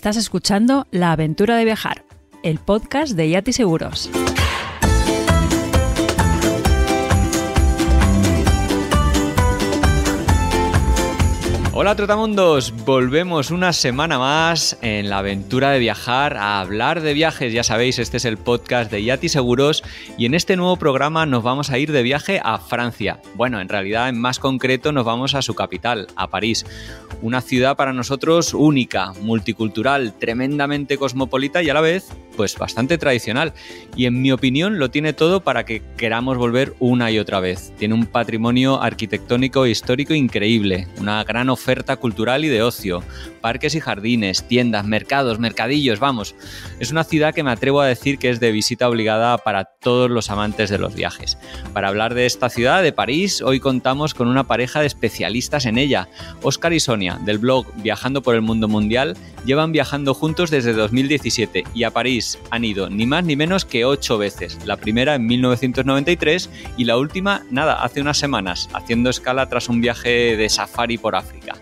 Estás escuchando La aventura de viajar, el podcast de Yati Seguros. Hola Trotamundos, volvemos una semana más en la aventura de viajar a hablar de viajes. Ya sabéis, este es el podcast de Yati Seguros y en este nuevo programa nos vamos a ir de viaje a Francia. Bueno, en realidad en más concreto nos vamos a su capital, a París. Una ciudad para nosotros única, multicultural, tremendamente cosmopolita y a la vez pues bastante tradicional y en mi opinión lo tiene todo para que queramos volver una y otra vez. Tiene un patrimonio arquitectónico e histórico increíble, una gran oferta cultural y de ocio, parques y jardines, tiendas, mercados, mercadillos, vamos. Es una ciudad que me atrevo a decir que es de visita obligada para todos los amantes de los viajes. Para hablar de esta ciudad, de París, hoy contamos con una pareja de especialistas en ella. Oscar y Sonia, del blog Viajando por el Mundo Mundial, llevan viajando juntos desde 2017 y a París han ido ni más ni menos que ocho veces, la primera en 1993 y la última, nada, hace unas semanas, haciendo escala tras un viaje de safari por África.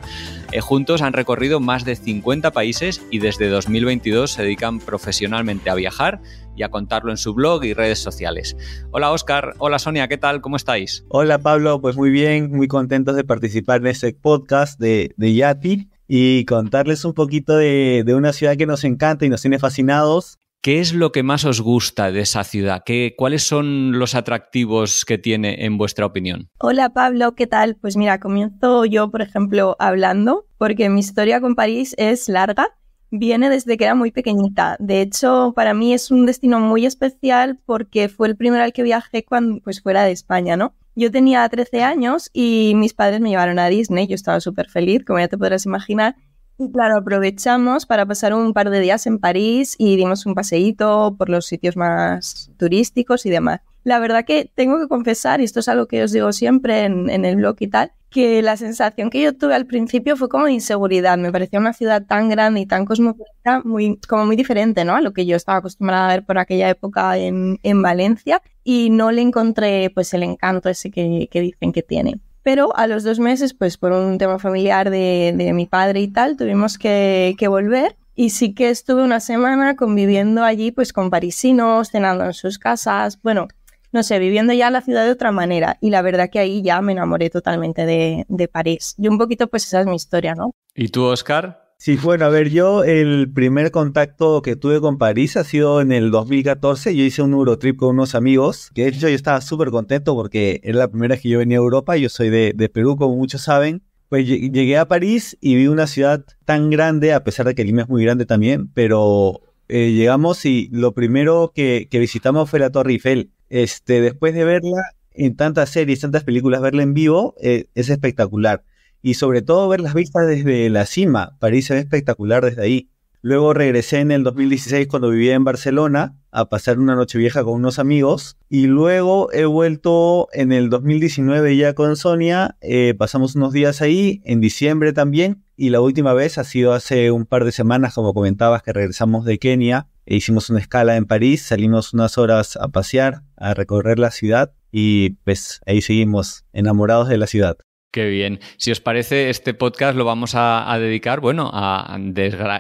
Eh, juntos han recorrido más de 50 países y desde 2022 se dedican profesionalmente a viajar y a contarlo en su blog y redes sociales. Hola Oscar, hola Sonia, ¿qué tal? ¿Cómo estáis? Hola Pablo, pues muy bien, muy contentos de participar en este podcast de, de Yati y contarles un poquito de, de, una ciudad que nos encanta y nos tiene fascinados ¿Qué es lo que más os gusta de esa ciudad? ¿Cuáles son los atractivos que tiene en vuestra opinión? Hola Pablo, ¿qué tal? Pues mira, comienzo yo, por ejemplo, hablando, porque mi historia con París es larga. Viene desde que era muy pequeñita. De hecho, para mí es un destino muy especial porque fue el primero al que viajé cuando pues fuera de España, ¿no? Yo tenía 13 años y mis padres me llevaron a Disney. Yo estaba súper feliz, como ya te podrás imaginar y claro, aprovechamos para pasar un par de días en París y dimos un paseíto por los sitios más turísticos y demás. La verdad que tengo que confesar, y esto es algo que os digo siempre en, el blog y tal, que la sensación que yo tuve al principio fue como de inseguridad. Me parecía una ciudad tan grande y tan cosmopolita, muy, como muy diferente ¿no? a lo que yo estaba acostumbrada a ver por aquella época en, Valencia y no le encontré pues el encanto ese que dicen que tiene. Pero a los dos meses, pues por un tema familiar de, mi padre y tal, tuvimos que, volver. Y sí que estuve una semana conviviendo allí, pues con parisinos, cenando en sus casas, bueno, no sé, viviendo ya la ciudad de otra manera. Y la verdad que ahí ya me enamoré totalmente de, de París. Y un poquito, pues esa es mi historia, ¿no? ¿Y tú, Oscar? Sí, bueno, a ver, yo el primer contacto que tuve con París ha sido en el 2014. Yo hice un Eurotrip con unos amigos, que de hecho yo estaba súper contento porque era la primera vez que yo venía a Europa. Yo soy de, Perú, como muchos saben. Pues llegué a París y vi una ciudad tan grande, a pesar de que Lima es muy grande también, pero eh, llegamos y lo primero que, visitamos fue la Torre Eiffel. Este, después de verla en tantas series, tantas películas, verla en vivo eh, es espectacular y sobre todo ver las vistas desde la cima. París es espectacular desde ahí. Luego regresé en el 2016 cuando vivía en Barcelona a pasar una noche vieja con unos amigos y luego he vuelto en el 2019 ya con Sonia, eh, pasamos unos días ahí, en diciembre también y la última vez ha sido hace un par de semanas como comentabas que regresamos de Kenia e hicimos una escala en París, salimos unas horas a pasear, a recorrer la ciudad y pues ahí seguimos enamorados de la ciudad. Qué bien. Si os parece, este podcast lo vamos a, dedicar, bueno, a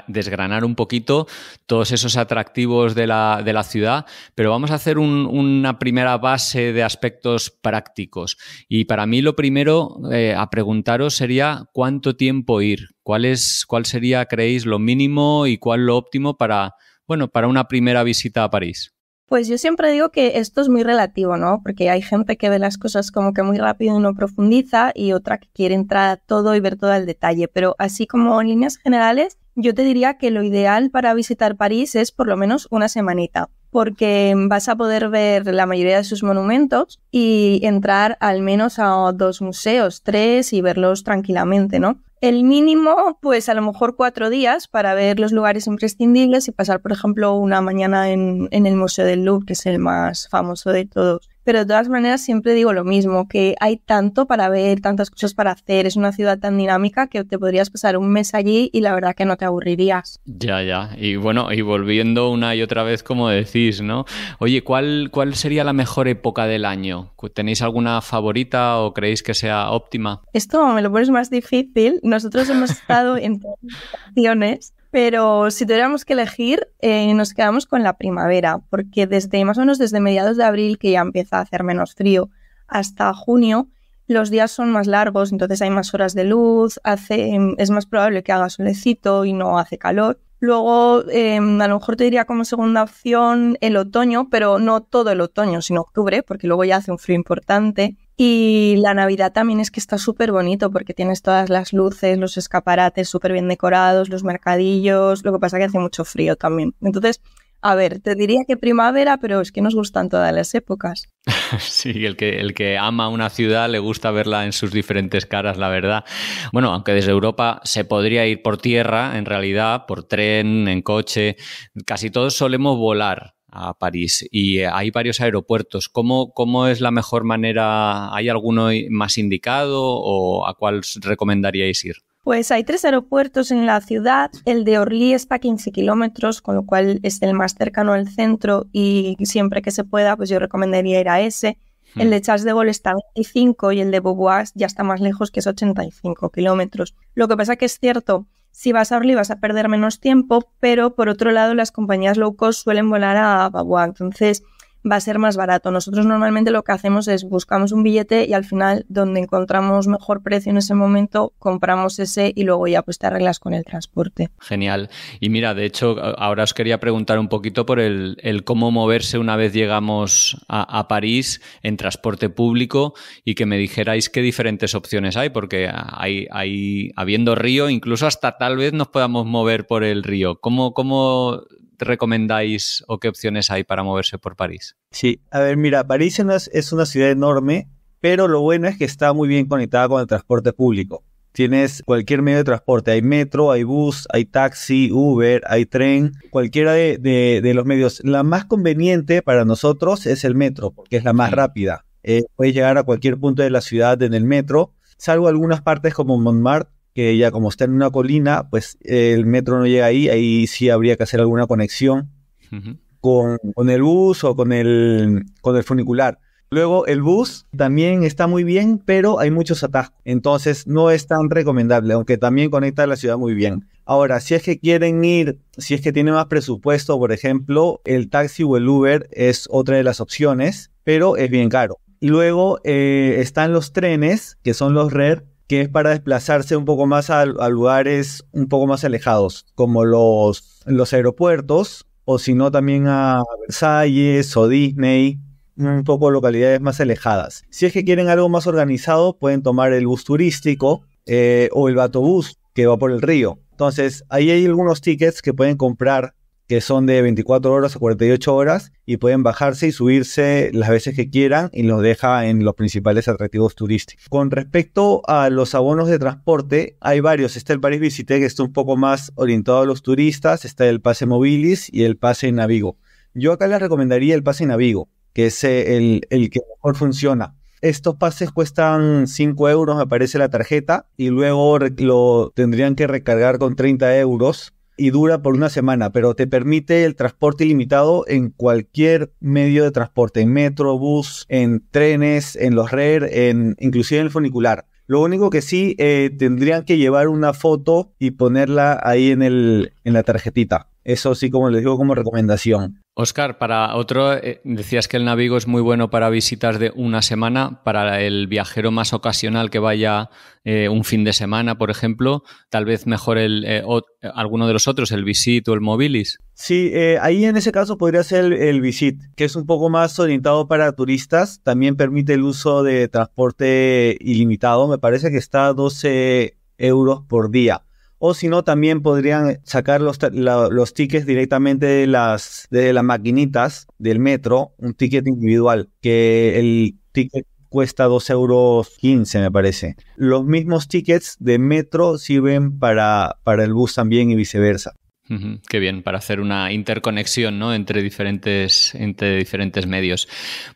desgranar un poquito todos esos atractivos de la, ciudad, pero vamos a hacer una primera base de aspectos prácticos. Y para mí lo primero eh, a preguntaros sería cuánto tiempo ir, cuál, es, cuál sería, creéis, lo mínimo y cuál lo óptimo para, bueno, para una primera visita a París. Pues yo siempre digo que esto es muy relativo, ¿no? Porque hay gente que ve las cosas como que muy rápido y no profundiza y otra que quiere entrar a todo y ver todo el detalle. Pero así como en líneas generales, yo te diría que lo ideal para visitar París es por lo menos una semanita, porque vas a poder ver la mayoría de sus monumentos y entrar al menos a dos museos, tres y verlos tranquilamente, ¿no? El mínimo, pues a lo mejor cuatro días para ver los lugares imprescindibles y pasar, por ejemplo, una mañana en, el Museo del Louvre, que es el más famoso de todos pero de todas maneras siempre digo lo mismo, que hay tanto para ver, tantas cosas para hacer, es una ciudad tan dinámica que te podrías pasar un mes allí y la verdad que no te aburrirías. Ya, ya, y bueno, y volviendo una y otra vez como decís, ¿no? Oye, ¿cuál, cuál sería la mejor época del año? ¿Tenéis alguna favorita o creéis que sea óptima? Esto me lo pones más difícil. Nosotros hemos estado en todas las estaciones Pero si tuviéramos que elegir, eh, nos quedamos con la primavera, porque desde más o menos desde mediados de abril, que ya empieza a hacer menos frío, hasta junio, los días son más largos, entonces hay más horas de luz, hace, em, es más probable que haga solecito y no hace calor. Luego, em, a lo mejor te diría como segunda opción el otoño, pero no todo el otoño, sino octubre, porque luego ya hace un frío importante. Y la Navidad también es que está súper bonito porque tienes todas las luces, los escaparates súper bien decorados, los mercadillos, lo que pasa que hace mucho frío también. Entonces, a ver, te diría que primavera, pero es que nos gustan todas las épocas. Sí, el que, el que ama una ciudad le gusta verla en sus diferentes caras, la verdad. Bueno, aunque desde Europa se podría ir por tierra, en realidad, por tren, en coche, casi todos solemos volar a París y eh, hay varios aeropuertos. ¿Cómo, es la mejor manera? ¿Hay alguno más indicado o a cuál recomendaríais ir? Pues hay tres aeropuertos en la ciudad. El de Orly está a 15 kilómetros, con lo cual es el más cercano al centro y siempre que se pueda, pues yo recomendaría ir a ese. Hmm. El de Charles de Gaulle está a 25 y el de Beauvoir ya está más lejos, que es 85 kilómetros. Lo que pasa que es cierto si vas a Orly vas a perder menos tiempo, pero por otro lado las compañías low cost suelen volar a Babua, Entonces, va a ser más barato. Nosotros normalmente lo que hacemos es buscamos un billete y al final donde encontramos mejor precio en ese momento compramos ese y luego ya pues te arreglas con el transporte. Genial. Y mira, de hecho ahora os quería preguntar un poquito por el, cómo moverse una vez llegamos a, París en transporte público y que me dijerais qué diferentes opciones hay, porque hay, hay habiendo río, incluso hasta tal vez nos podamos mover por el río. ¿Cómo, cómo recomendáis o qué opciones hay para moverse por París? Sí, a ver, mira, París es una ciudad enorme, pero lo bueno es que está muy bien conectada con el transporte público. Tienes cualquier medio de transporte, hay metro, hay bus, hay taxi, Uber, hay tren, cualquiera de, los medios. La más conveniente para nosotros es el metro, porque es la más rápida. Eh, puedes llegar a cualquier punto de la ciudad en el metro, salvo algunas partes como Montmartre, que ya como está en una colina, pues el metro no llega ahí, ahí sí habría que hacer alguna conexión con, el bus o con el, con el funicular. Luego el bus también está muy bien, pero hay muchos atascos, entonces no es tan recomendable, aunque también conecta a la ciudad muy bien. Ahora, si es que quieren ir, si es que tienen más presupuesto, por ejemplo, el taxi o el Uber es otra de las opciones, pero es bien caro. Y Luego eh, están los trenes, que son los RER, e que es para desplazarse un poco más a, lugares un poco más alejados, como los, los aeropuertos, o si no también a Versalles o Disney, un poco localidades más alejadas. Si es que quieren algo más organizado, pueden tomar el bus turístico eh, o el batobús que va por el río. Entonces, ahí hay algunos tickets que pueden comprar que son de 24 horas a 48 horas y pueden bajarse y subirse las veces que quieran y los deja en los principales atractivos turísticos. Con respecto a los abonos de transporte, hay varios. Está el Paris Visite que está un poco más orientado a los turistas, está el pase Mobilis y el pase Navigo. Yo acá les recomendaría el pase Navigo, que es eh, el, el que mejor funciona. Estos pases cuestan 5 euros, me parece la tarjeta, y luego lo tendrían que recargar con 30 euros y dura por una semana, pero te permite el transporte ilimitado en cualquier medio de transporte, en metro, bus, en trenes, en los RER, e en, inclusive en el funicular. Lo único que sí, eh, tendrían que llevar una foto y ponerla ahí en, el, en la tarjetita. Eso sí, como les digo, como recomendación. Oscar, para otro, eh, decías que el Navigo es muy bueno para visitas de una semana, para el viajero más ocasional que vaya eh, un fin de semana, por ejemplo, tal vez mejor eh, alguno de los otros, el Visit o el Mobilis. Sí, ahí en ese caso podría ser el, el, Visit, que es un poco más orientado para turistas, también permite el uso de transporte ilimitado, me parece que está a 12 euros por día o si no, también podrían sacar los, tickets directamente de las, maquinitas del metro, un ticket individual, que el ticket cuesta 2,15 euros, 15, me parece. Los mismos tickets de metro sirven para el bus también y viceversa qué bien, para hacer una interconexión ¿no? entre, diferentes, entre diferentes medios.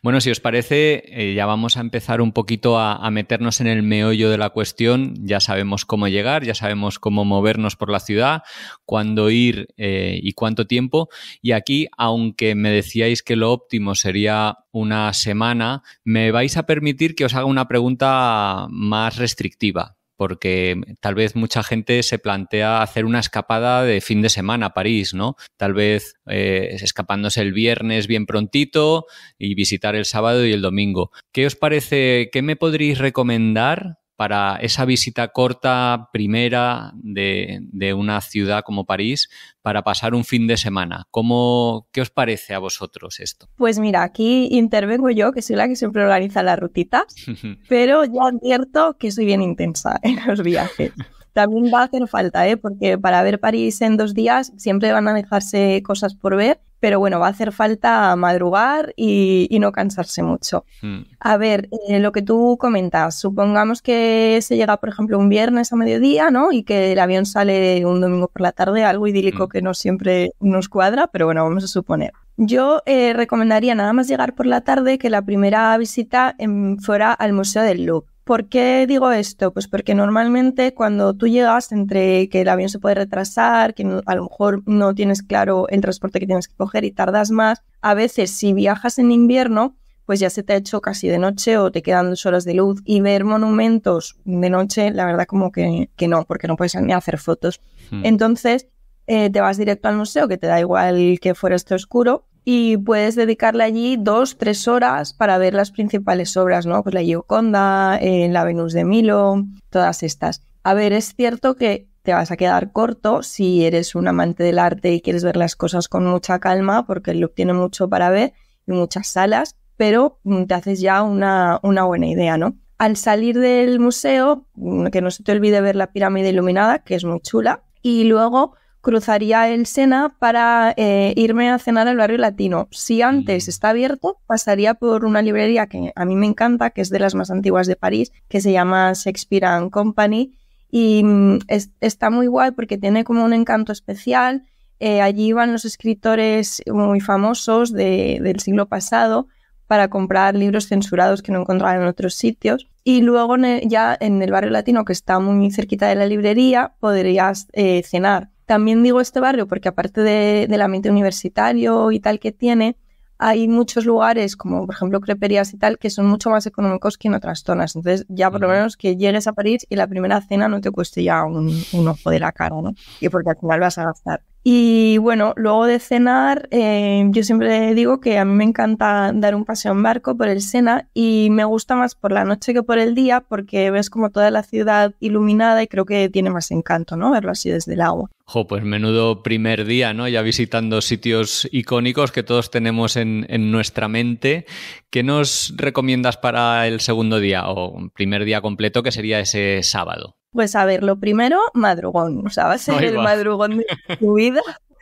Bueno, si os parece, eh, ya vamos a empezar un poquito a, meternos en el meollo de la cuestión. Ya sabemos cómo llegar, ya sabemos cómo movernos por la ciudad, cuándo ir eh, y cuánto tiempo. Y aquí, aunque me decíais que lo óptimo sería una semana, me vais a permitir que os haga una pregunta más restrictiva porque tal vez mucha gente se plantea hacer una escapada de fin de semana a París, ¿no? Tal vez eh, escapándose el viernes bien prontito y visitar el sábado y el domingo. ¿Qué os parece? ¿Qué me podríais recomendar para esa visita corta, primera, de, una ciudad como París, para pasar un fin de semana. ¿Cómo, ¿Qué os parece a vosotros esto? Pues mira, aquí intervengo yo, que soy la que siempre organiza las rutitas, pero ya advierto que soy bien intensa en los viajes. También va a hacer falta, ¿eh? porque para ver París en dos días siempre van a dejarse cosas por ver pero bueno, va a hacer falta madrugar y, no cansarse mucho. Hmm. A ver, eh, lo que tú comentas, supongamos que se llega, por ejemplo, un viernes a mediodía, ¿no? Y que el avión sale un domingo por la tarde, algo idílico hmm. que no siempre nos cuadra, pero bueno, vamos a suponer. Yo eh, recomendaría nada más llegar por la tarde que la primera visita fuera al Museo del Louvre ¿Por qué digo esto? Pues porque normalmente cuando tú llegas entre que el avión se puede retrasar, que a lo mejor no tienes claro el transporte que tienes que coger y tardas más, a veces si viajas en invierno, pues ya se te ha hecho casi de noche o te quedan dos horas de luz y ver monumentos de noche, la verdad como que, no, porque no puedes ni hacer fotos. Hmm. Entonces eh, te vas directo al museo, que te da igual que fuera este oscuro, y puedes dedicarle allí dos, tres horas para ver las principales obras, ¿no? Pues la Gioconda, eh, la Venus de Milo, todas estas. A ver, es cierto que te vas a quedar corto si eres un amante del arte y quieres ver las cosas con mucha calma, porque el look tiene mucho para ver y muchas salas, pero mm, te haces ya una, una buena idea, ¿no? Al salir del museo, mm, que no se te olvide ver la pirámide iluminada, que es muy chula, y luego cruzaría el Sena para eh, irme a cenar al barrio latino. Si antes mm. está abierto, pasaría por una librería que a mí me encanta, que es de las más antiguas de París, que se llama Shakespeare and Company. Y mm, está muy guay porque tiene como un encanto especial. Eh, allí van los escritores muy famosos del siglo pasado para comprar libros censurados que no encontraban en otros sitios. Y luego ya en el barrio latino, que está muy cerquita de la librería, podrías eh, cenar también digo este barrio porque aparte de, del ambiente universitario y tal que tiene, hay muchos lugares, como por ejemplo creperías y tal, que son mucho más económicos que en otras zonas. Entonces, ya por lo menos que llegues a París y la primera cena no te cueste ya un, un ojo de la cara, ¿no? Y porque al final vas a gastar. Y bueno, luego de cenar, eh, yo siempre digo que a mí me encanta dar un paseo en barco por el Sena y me gusta más por la noche que por el día porque ves como toda la ciudad iluminada y creo que tiene más encanto, ¿no? Verlo así desde el agua. Jo, pues menudo primer día, ¿no? Ya visitando sitios icónicos que todos tenemos en, en, nuestra mente. ¿Qué nos recomiendas para el segundo día o primer día completo que sería ese sábado? Pues a ver, lo primero, madrugón. O sea, va a ser el madrugón de tu vida.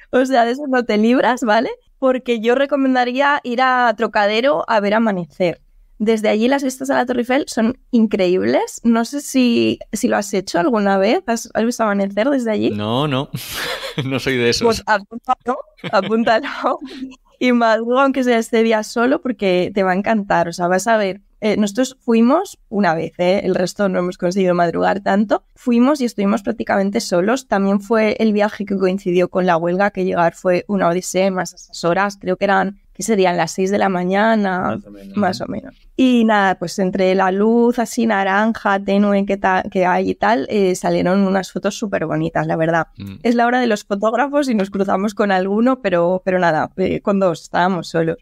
O sea, de eso no te libras, ¿vale? Porque yo recomendaría ir a Trocadero a ver amanecer. Desde allí las vistas a la Torre Eiffel son increíbles. No sé si, si lo has hecho alguna vez. ¿Has, visto amanecer desde allí? No, no. no soy de esos. Pues apúntalo, apúntalo. y madrugón, que sea este día solo porque te va a encantar. O sea, vas a ver eh, nosotros fuimos una vez, eh, el resto no hemos conseguido madrugar tanto, fuimos y estuvimos prácticamente solos. También fue el viaje que coincidió con la huelga, que llegar fue una odisea más esas horas, creo que eran que serían las 6 de la mañana, más o, menos, Y nada, pues entre la luz así naranja, tenue que, hay y tal, eh, salieron unas fotos súper bonitas, la verdad. Mm. Es la hora de los fotógrafos y nos cruzamos con alguno, pero, pero nada, eh, cuando estábamos solos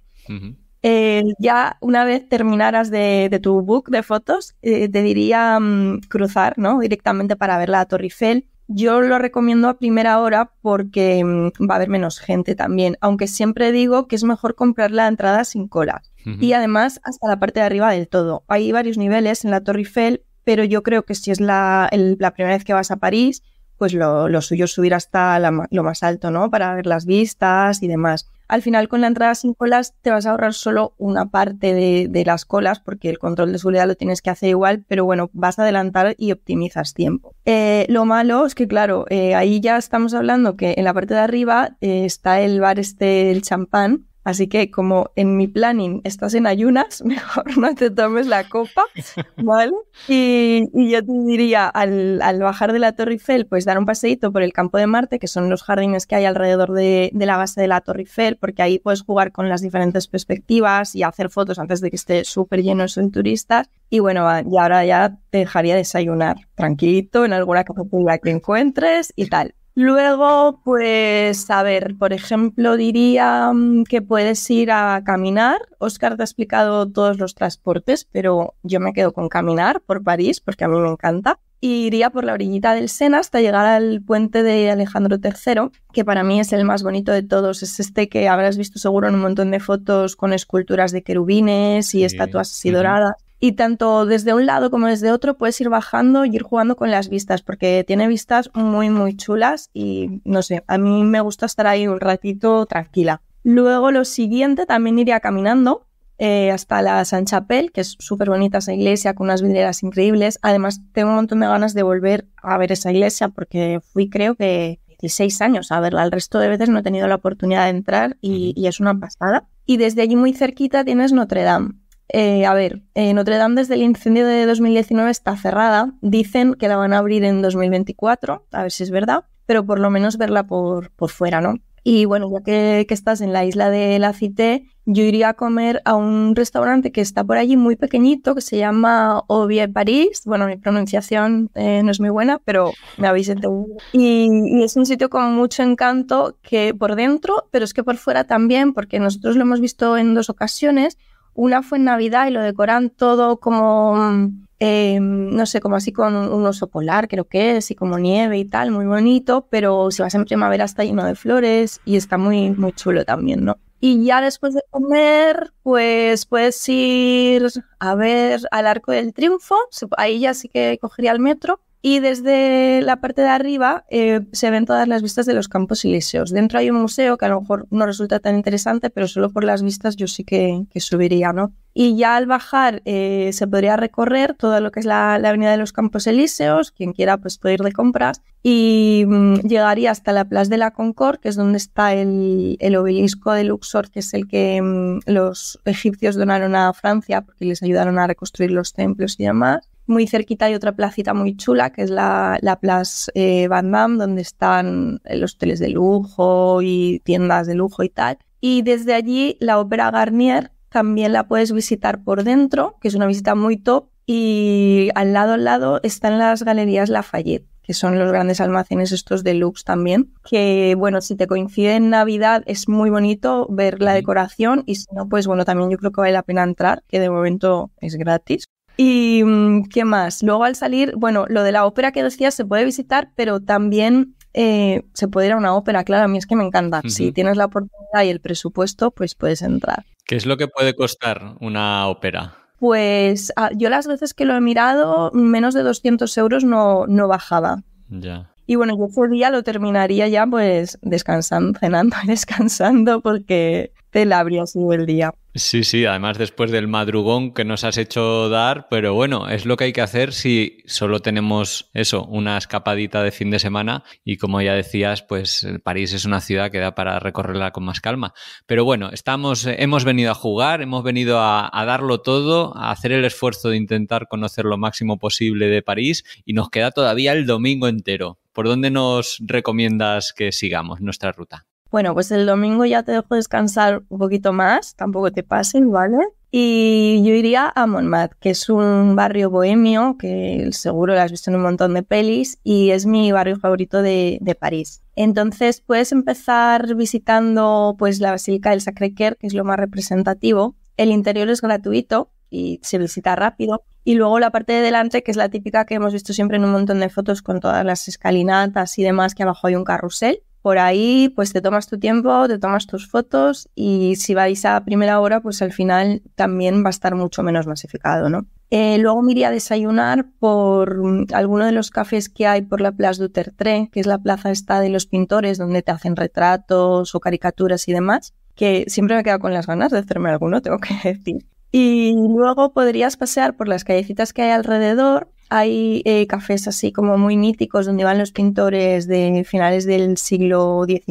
ya una vez terminaras de, tu book de fotos, eh, te diría mm, cruzar ¿no? directamente para ver la Torre Eiffel. Yo lo recomiendo a primera hora porque mm, va a haber menos gente también, aunque siempre digo que es mejor comprar la entrada sin cola. Y además hasta la parte de arriba del todo. Hay varios niveles en la Torre Eiffel, pero yo creo que si es la primera vez que vas a París, pues lo, suyo es subir hasta lo más alto, ¿no? Para ver las vistas y demás. Al final, con la entrada sin colas, te vas a ahorrar solo una parte de, las colas, porque el control de seguridad lo tienes que hacer igual, pero bueno, vas a adelantar y optimizas tiempo. Eh, lo malo es que, claro, eh, ahí ya estamos hablando que en la parte de arriba eh, está el bar este, el champán, Así que como en mi planning estás en ayunas, mejor no te tomes la copa, ¿vale? Y, yo te diría, al, bajar de la Torre Eiffel, pues dar un paseíto por el campo de Marte, que son los jardines que hay alrededor de, la base de la Torre Eiffel, porque ahí puedes jugar con las diferentes perspectivas y hacer fotos antes de que esté súper lleno de turistas. Y bueno, ah, y ahora ya te dejaría desayunar tranquilito en alguna cafetería que encuentres y tal. Luego, pues, a ver, por ejemplo, diría mm, que puedes ir a caminar. Oscar te ha explicado todos los transportes, pero yo me quedo con caminar por París, porque a mí me encanta. iría por la orillita del Sena hasta llegar al puente de Alejandro III, que para mí es el más bonito de todos. Es este que habrás visto seguro en un montón de fotos con esculturas de querubines y estatuas así doradas. Y tanto desde un lado como desde otro puedes ir bajando y ir jugando con las vistas, porque tiene vistas muy, muy chulas y no sé, a mí me gusta estar ahí un ratito tranquila. Luego lo siguiente también iría caminando eh, hasta la San Chapel, que es súper bonita esa iglesia con unas vidrieras increíbles. Además, tengo un montón de ganas de volver a ver esa iglesia porque fui creo que 16 años a verla. El resto de veces no he tenido la oportunidad de entrar y, y es una pasada. Y desde allí muy cerquita tienes Notre Dame eh, a ver, en eh, Notre Dame desde el incendio de 2019 está cerrada. Dicen que la van a abrir en 2024, a ver si es verdad, pero por lo menos verla por, por fuera, ¿no? Y bueno, ya que, estás en la isla de la Cité, yo iría a comer a un restaurante que está por allí muy pequeñito, que se llama Ovie París. Bueno, mi pronunciación eh, no es muy buena, pero me habéis entendido. Y, y, es un sitio con mucho encanto que por dentro, pero es que por fuera también, porque nosotros lo hemos visto en dos ocasiones una fue en Navidad y lo decoran todo como, mm, em, no sé, como así con un oso polar, creo que es, y como nieve y tal, muy bonito, pero si vas en primavera está lleno de flores y está muy, muy chulo también, ¿no? Y ya después de comer, pues puedes ir a ver al Arco del Triunfo. Ahí ya sí que cogería el metro. Y desde la parte de arriba eh, se ven todas las vistas de los campos elíseos. Dentro hay un museo que a lo mejor no resulta tan interesante, pero solo por las vistas yo sí que, subiría, ¿no? Y ya al bajar eh, se podría recorrer todo lo que es la, avenida de los Campos Elíseos, quien quiera pues puede ir de compras, y mm, llegaría hasta la Plaza de la Concord, que es donde está el, obelisco de Luxor, que es el que mm, los egipcios donaron a Francia porque les ayudaron a reconstruir los templos y demás muy cerquita hay otra placita muy chula, que es la, la Place eh, Van Damme, donde están eh, los hoteles de lujo y tiendas de lujo y tal. Y desde allí la Ópera Garnier también la puedes visitar por dentro, que es una visita muy top. Y al lado al lado están las galerías Lafayette que son los grandes almacenes estos de lujo también, que bueno, si te coincide en Navidad es muy bonito ver la decoración y si no, pues bueno, también yo creo que vale la pena entrar, que de momento es gratis. ¿Y mm, qué más? Luego al salir, bueno, lo de la ópera que decías se puede visitar, pero también eh, se puede ir a una ópera, claro, a mí es que me encanta. Si tienes la oportunidad y el presupuesto, pues puedes entrar. ¿Qué es lo que puede costar una ópera? Pues ah, yo las veces que lo he mirado, menos de 200 euros no, no bajaba. Ya. Y bueno, yo día lo terminaría ya pues descansando, cenando y descansando porque te la el día. Sí, sí, además después del madrugón que nos has hecho dar, pero bueno, es lo que hay que hacer si solo tenemos eso, una escapadita de fin de semana y como ya decías, pues eh, París es una ciudad que da para recorrerla con más calma. Pero bueno, estamos, eh, hemos venido a jugar, hemos venido a, a darlo todo, a hacer el esfuerzo de intentar conocer lo máximo posible de París y nos queda todavía el domingo entero. ¿Por dónde nos recomiendas que sigamos nuestra ruta? bueno, pues el domingo ya te dejo descansar un poquito más, tampoco te pasen, ¿vale? Y yo iría a Montmartre, que es un barrio bohemio, que seguro lo has visto en un montón de pelis, y es mi barrio favorito de, París. Entonces puedes empezar visitando pues la Basílica del Sacré-Cœur, que es lo más representativo. El interior es gratuito y se visita rápido. Y luego la parte de delante, que es la típica que hemos visto siempre en un montón de fotos con todas las escalinatas y demás, que abajo hay un carrusel. Por ahí, pues te tomas tu tiempo, te tomas tus fotos y si vais a primera hora, pues al final también va a estar mucho menos masificado, ¿no? Eh, luego me iría a desayunar por mm, alguno de los cafés que hay por la Place du que es la plaza esta de los pintores, donde te hacen retratos o caricaturas y demás, que siempre me he quedado con las ganas de hacerme alguno, tengo que decir. Y luego podrías pasear por las callecitas que hay alrededor hay eh, cafés así como muy míticos donde van los pintores de finales del siglo XIX.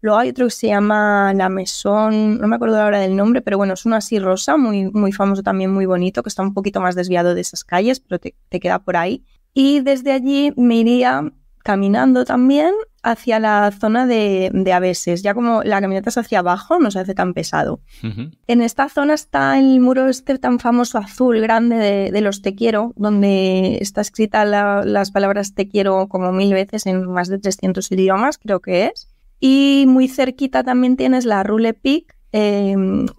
Luego hay otro que se llama La Mesón, no me acuerdo ahora del nombre, pero bueno, es uno así rosa, muy, muy famoso también, muy bonito, que está un poquito más desviado de esas calles, pero te queda por ahí. Y desde allí me iría caminando también hacia la zona de, a veces, ya como la caminata es hacia abajo, no se hace tan pesado. En esta zona está el muro este tan famoso azul grande de, los te quiero, donde está escrita las palabras te quiero como mil veces en más de 300 idiomas, creo que es. Y muy cerquita también tienes la Rule Peak, eh,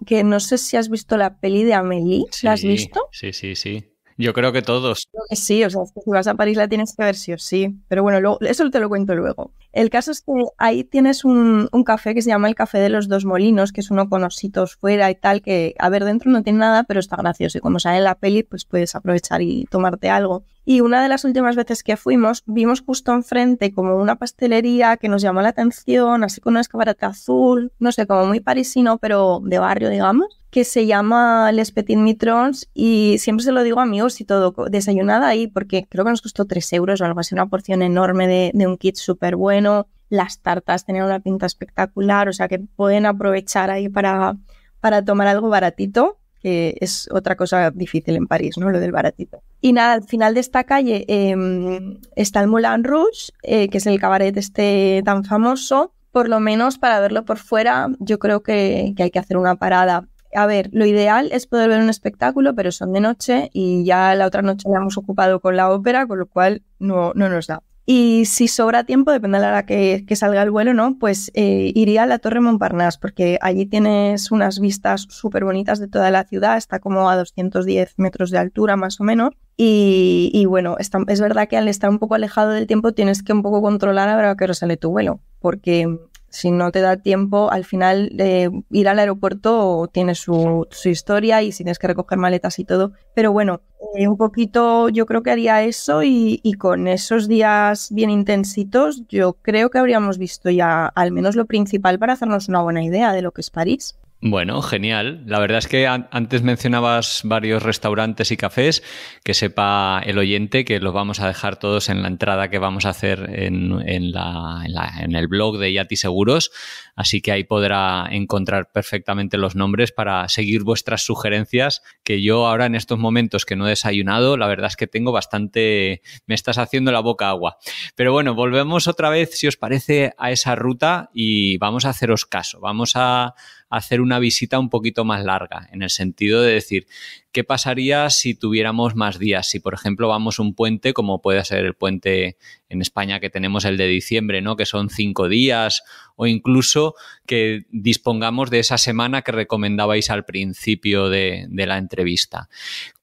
que no sé si has visto la peli de Amelie. ¿La has visto? Sí, sí, sí. Yo creo que todos. sí, o sea, si vas a París la tienes que ver sí o sí. Pero bueno, eso te lo cuento luego. El caso es que ahí tienes un, un, café que se llama el Café de los Dos Molinos, que es uno con ositos fuera y tal, que a ver, dentro no tiene nada, pero está gracioso. Y como sale en la peli, pues puedes aprovechar y tomarte algo. Y una de las últimas veces que fuimos, vimos justo enfrente como una pastelería que nos llamó la atención, así con un escaparate azul, no sé, como muy parisino, pero de barrio, digamos, que se llama Les Petit Mitrons y siempre se lo digo a amigos y todo, desayunada ahí, porque creo que nos costó 3 euros o algo así, una porción enorme de, un kit súper bueno. Las tartas tenían una pinta espectacular, o sea que pueden aprovechar ahí para, para tomar algo baratito que es otra cosa difícil en París, ¿no? Lo del baratito. Y nada, al final de esta calle em, está el Moulin Rouge, eh, que es el cabaret este tan famoso. Por lo menos para verlo por fuera, yo creo que, hay que hacer una parada. A ver, lo ideal es poder ver un espectáculo, pero son de noche y ya la otra noche ya hemos ocupado con la ópera, con lo cual no, no nos da. Y si sobra tiempo, depende de la hora que, salga el vuelo, ¿no? Pues eh, iría a la Torre Montparnasse, porque allí tienes unas vistas súper bonitas de toda la ciudad, está como a 210 metros de altura más o menos. Y, bueno, es verdad que al estar un poco alejado del tiempo tienes que un poco controlar a ver a qué sale tu vuelo, porque si no te da tiempo, al final eh, ir al aeropuerto tiene su, su, historia y si tienes que recoger maletas y todo. Pero bueno, eh, un poquito yo creo que haría eso y, y, con esos días bien intensitos yo creo que habríamos visto ya al menos lo principal para hacernos una buena idea de lo que es París. Bueno, genial. La verdad es que antes mencionabas varios restaurantes y cafés, que sepa el oyente que los vamos a dejar todos en la entrada que vamos a hacer en, el blog de Yati Seguros, así que ahí podrá encontrar perfectamente los nombres para seguir vuestras sugerencias, que yo ahora en estos momentos que no he desayunado, la verdad es que tengo bastante, me estás haciendo la boca agua. Pero bueno, volvemos otra vez, si os parece, a esa ruta y vamos a haceros caso, vamos a hacer una visita un poquito más larga, en el sentido de decir, ¿qué pasaría si tuviéramos más días? Si, por ejemplo, vamos un puente, como puede ser el puente en España que tenemos el de diciembre, ¿no? Que son cinco días, o incluso que dispongamos de esa semana que recomendabais al principio de, la entrevista.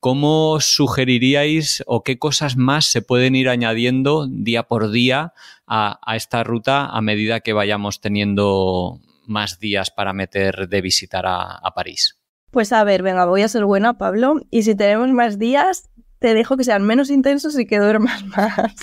¿Cómo sugeriríais o qué cosas más se pueden ir añadiendo día por día a esta ruta a medida que vayamos teniendo más días para meter de visitar a, París? Pues a ver, venga, voy a ser buena, Pablo, y si tenemos más días, te dejo que sean menos intensos y que duermas más.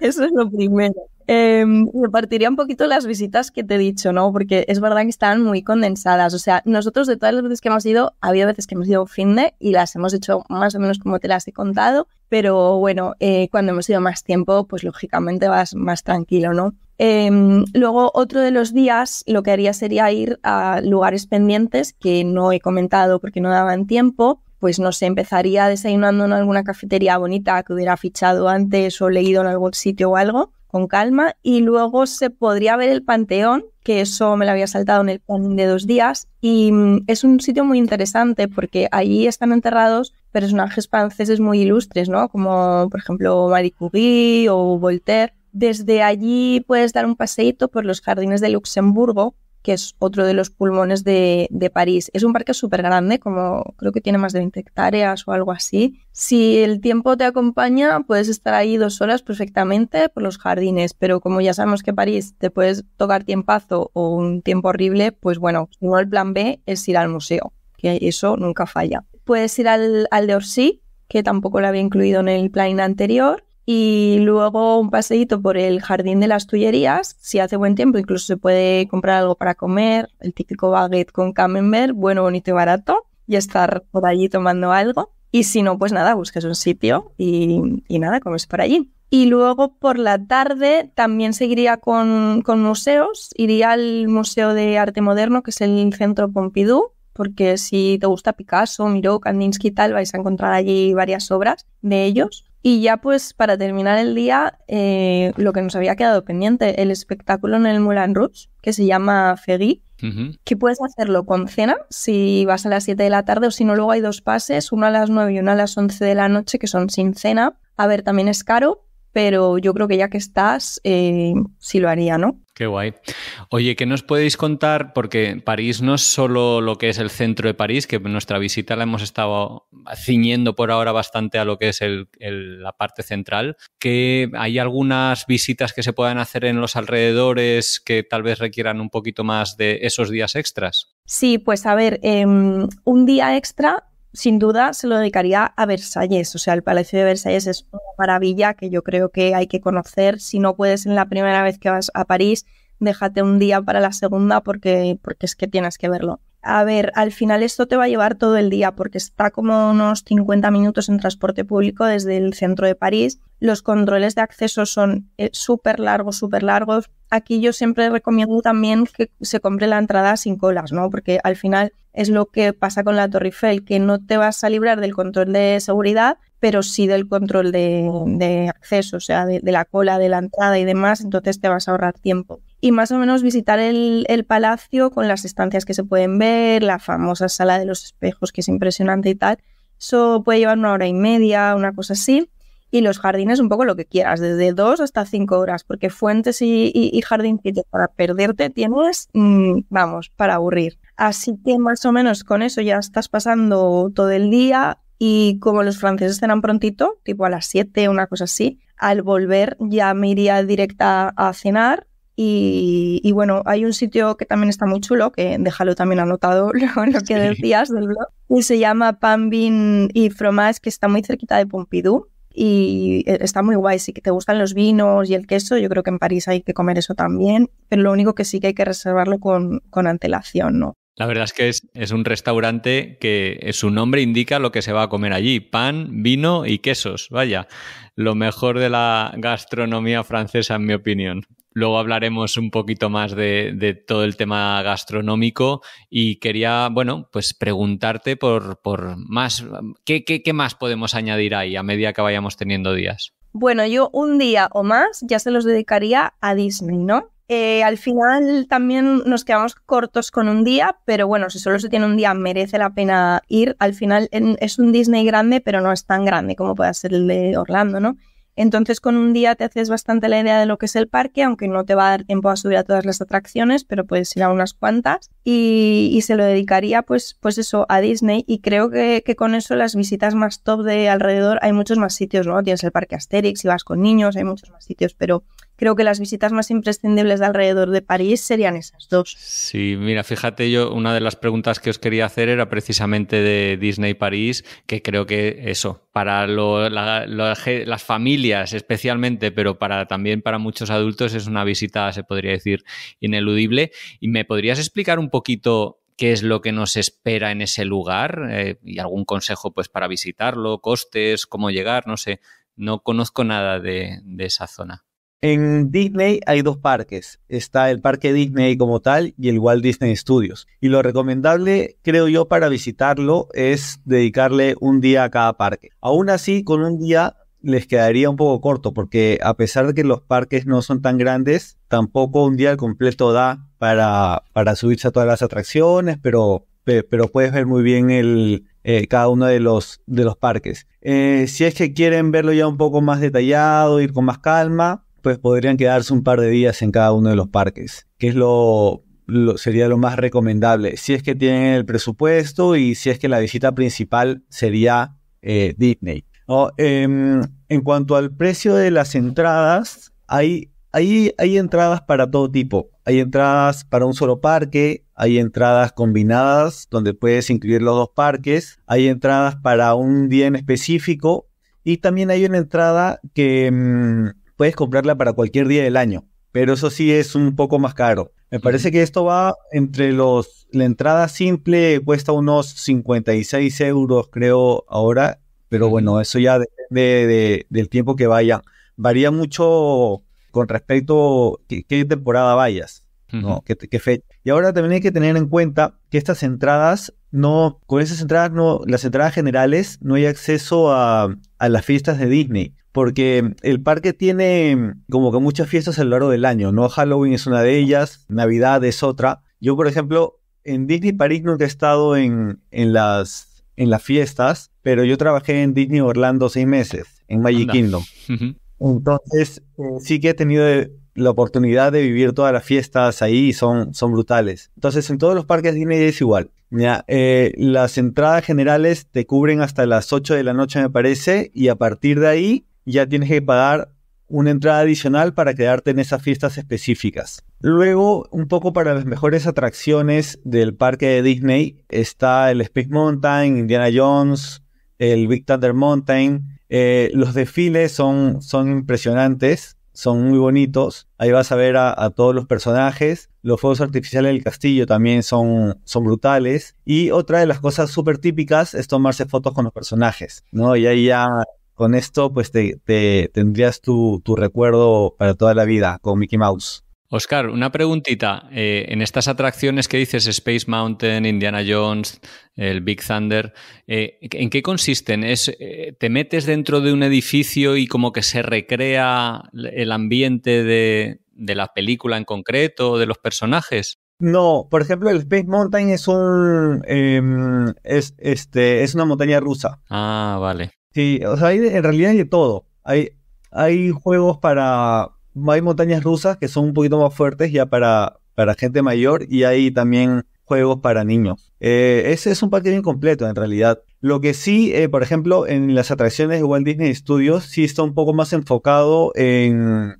Eso es lo primero. Em, repartiría un poquito las visitas que te he dicho, ¿no? Porque es verdad que están muy condensadas. O sea, nosotros de todas las veces que hemos ido, había veces que hemos ido fin de y las hemos hecho más o menos como te las he contado, pero bueno, eh, cuando hemos ido más tiempo, pues lógicamente vas más tranquilo, ¿no? Em, luego, otro de los días, lo que haría sería ir a lugares pendientes que no he comentado porque no daban tiempo. Pues no se empezaría desayunando en alguna cafetería bonita que hubiera fichado antes o leído en algún sitio o algo, con calma. Y luego se podría ver el Panteón, que eso me lo había saltado en el plan de dos días. Y mm, es un sitio muy interesante porque allí están enterrados personajes franceses muy ilustres, ¿no? Como, por ejemplo, Marie Curie o Voltaire desde allí puedes dar un paseíto por los jardines de Luxemburgo, que es otro de los pulmones de, París. Es un parque súper grande, como creo que tiene más de 20 hectáreas o algo así. Si el tiempo te acompaña, puedes estar ahí dos horas perfectamente por los jardines, pero como ya sabemos que París te puedes tocar tiempazo o un tiempo horrible, pues bueno, uno el plan B es ir al museo, que eso nunca falla. Puedes ir al, de Orsay, que tampoco lo había incluido en el plan anterior, y luego un paseíto por el jardín de las Tullerías, si hace buen tiempo incluso se puede comprar algo para comer, el típico baguette con camembert, bueno, bonito y barato, y estar por allí tomando algo. Y si no, pues nada, busques un sitio y, nada, comes por allí. Y luego por la tarde también seguiría con, con museos, iría al Museo de Arte Moderno, que es el Centro Pompidou, porque si te gusta Picasso, Miró, Kandinsky y tal, vais a encontrar allí varias obras de ellos. Y ya pues para terminar el día, eh, lo que nos había quedado pendiente, el espectáculo en el Moulin Rouge, que se llama Fegui, que puedes hacerlo con cena, si vas a las 7 de la tarde o si no, luego hay dos pases, uno a las 9 y uno a las 11 de la noche, que son sin cena. A ver, también es caro, pero yo creo que ya que estás, eh, sí lo haría, ¿no? Qué guay. Oye, ¿qué nos podéis contar? Porque París no es solo lo que es el centro de París, que nuestra visita la hemos estado ciñendo por ahora bastante a lo que es la parte central. ¿Hay algunas visitas que se puedan hacer en los alrededores que tal vez requieran un poquito más de esos días extras? Sí, pues a ver, em, un día extra sin duda se lo dedicaría a Versalles. O sea, el Palacio de Versalles es una maravilla que yo creo que hay que conocer. Si no puedes en la primera vez que vas a París, déjate un día para la segunda porque, porque es que tienes que verlo a ver, al final esto te va a llevar todo el día porque está como unos 50 minutos en transporte público desde el centro de París. Los controles de acceso son eh, súper largos, súper largos. Aquí yo siempre recomiendo también que se compre la entrada sin colas, ¿no? Porque al final es lo que pasa con la Torre Eiffel, que no te vas a librar del control de seguridad, pero sí del control de, acceso, o sea, de, de la cola, de la entrada y demás, entonces te vas a ahorrar tiempo y más o menos visitar el, palacio con las estancias que se pueden ver, la famosa sala de los espejos que es impresionante y tal. Eso puede llevar una hora y media, una cosa así. Y los jardines, un poco lo que quieras, desde dos hasta cinco horas, porque fuentes y, y, jardincitos para perderte tienes, mm, vamos, para aburrir. Así que más o menos con eso ya estás pasando todo el día y como los franceses cenan prontito, tipo a las siete, una cosa así, al volver ya me iría directa a cenar y, bueno, hay un sitio que también está muy chulo, que déjalo también anotado lo, lo que decías del blog, y se llama Pan, Vin y Fromage, que está muy cerquita de Pompidou. Y eh, está muy guay, si te gustan los vinos y el queso, yo creo que en París hay que comer eso también, pero lo único que sí que hay que reservarlo con, antelación, ¿no? La verdad es que es, un restaurante que eh, su nombre indica lo que se va a comer allí, pan, vino y quesos, vaya, lo mejor de la gastronomía francesa en mi opinión. Luego hablaremos un poquito más de, todo el tema gastronómico y quería, bueno, pues preguntarte por, por más, ¿qué, ¿qué, más podemos añadir ahí a medida que vayamos teniendo días? Bueno, yo un día o más ya se los dedicaría a Disney, ¿no? Eh, al final también nos quedamos cortos con un día, pero bueno, si solo se tiene un día merece la pena ir. Al final es un Disney grande, pero no es tan grande como puede ser el de Orlando, ¿no? Entonces, con un día te haces bastante la idea de lo que es el parque, aunque no te va a dar tiempo a subir a todas las atracciones, pero puedes ir a unas cuantas. Y, se lo dedicaría, pues, pues eso, a Disney. Y creo que, con eso las visitas más top de alrededor hay muchos más sitios, ¿no? Tienes el parque Asterix, si vas con niños, hay muchos más sitios, pero creo que las visitas más imprescindibles de alrededor de París serían esas dos. Sí, mira, fíjate, yo una de las preguntas que os quería hacer era precisamente de Disney París, que creo que eso, para las familias especialmente, pero para también para muchos adultos es una visita, se podría decir, ineludible. ¿Y me podrías explicar un poquito qué es lo que nos espera en ese lugar eh, y algún consejo pues para visitarlo, costes, cómo llegar, no sé. No conozco nada de esa zona. En Disney hay dos parques. Está el parque Disney como tal y el Walt Disney Studios. Y lo recomendable, creo yo, para visitarlo es dedicarle un día a cada parque. Aún así, con un día les quedaría un poco corto porque a pesar de que los parques no son tan grandes, tampoco un día completo da para, subirse a todas las atracciones, pero, pero puedes ver muy bien el, eh, cada uno de los, de los parques. Eh, si es que quieren verlo ya un poco más detallado, ir con más calma, pues podrían quedarse un par de días en cada uno de los parques, que es lo, sería lo más recomendable, si es que tienen el presupuesto y si es que la visita principal sería eh, Disney. Em, en cuanto al precio de las entradas, hay, hay, hay entradas para todo tipo. Hay entradas para un solo parque, hay entradas combinadas donde puedes incluir los dos parques, hay entradas para un día en específico y también hay una entrada que... Em, puedes comprarla para cualquier día del año, pero eso sí es un poco más caro. Me parece que esto va entre los... La entrada simple cuesta unos 56 euros, creo, ahora, pero bueno, eso ya depende de, del tiempo que vaya... Varía mucho con respecto a qué, temporada vayas. ¿no? ¿Qué, fecha? Y ahora también hay que tener en cuenta que estas entradas no, con esas entradas no, las entradas generales no hay acceso a, a las fiestas de Disney porque el parque tiene como que muchas fiestas a lo largo del año, ¿no? Halloween es una de ellas, Navidad es otra. Yo, por ejemplo, en Disney París nunca he estado en, las, en las fiestas, pero yo trabajé en Disney Orlando seis meses, en Magic Kingdom. Entonces, eh, sí que he tenido la oportunidad de vivir todas las fiestas ahí y son, son brutales. Entonces, en todos los parques Disney es igual. Eh, las entradas generales te cubren hasta las 8 de la noche, me parece, y a partir de ahí ya tienes que pagar una entrada adicional para quedarte en esas fiestas específicas. Luego, un poco para las mejores atracciones del parque de Disney, está el Space Mountain, Indiana Jones, el Big Thunder Mountain. Eh, los desfiles son, son impresionantes, son muy bonitos. Ahí vas a ver a, todos los personajes. Los fuegos artificiales del castillo también son, son brutales. Y otra de las cosas súper típicas es tomarse fotos con los personajes, ¿no? Y ahí ya con esto pues te, tendrías tu, recuerdo para toda la vida con Mickey Mouse. Oscar, una preguntita. Eh, en estas atracciones que dices Space Mountain, Indiana Jones, el Big Thunder, eh, ¿en qué consisten? ¿Es, eh, ¿Te metes dentro de un edificio y como que se recrea el ambiente de, la película en concreto, de los personajes? No, por ejemplo, el Space Mountain es em, este, una montaña rusa. Ah, vale. Sí, o sea, hay, en realidad hay de todo. Hay, hay juegos para. Hay montañas rusas que son un poquito más fuertes ya para, para gente mayor y hay también juegos para niños. Eh, ese es un parque bien completo en realidad. Lo que sí, eh, por ejemplo, en las atracciones de Walt Disney Studios sí está un poco más enfocado en,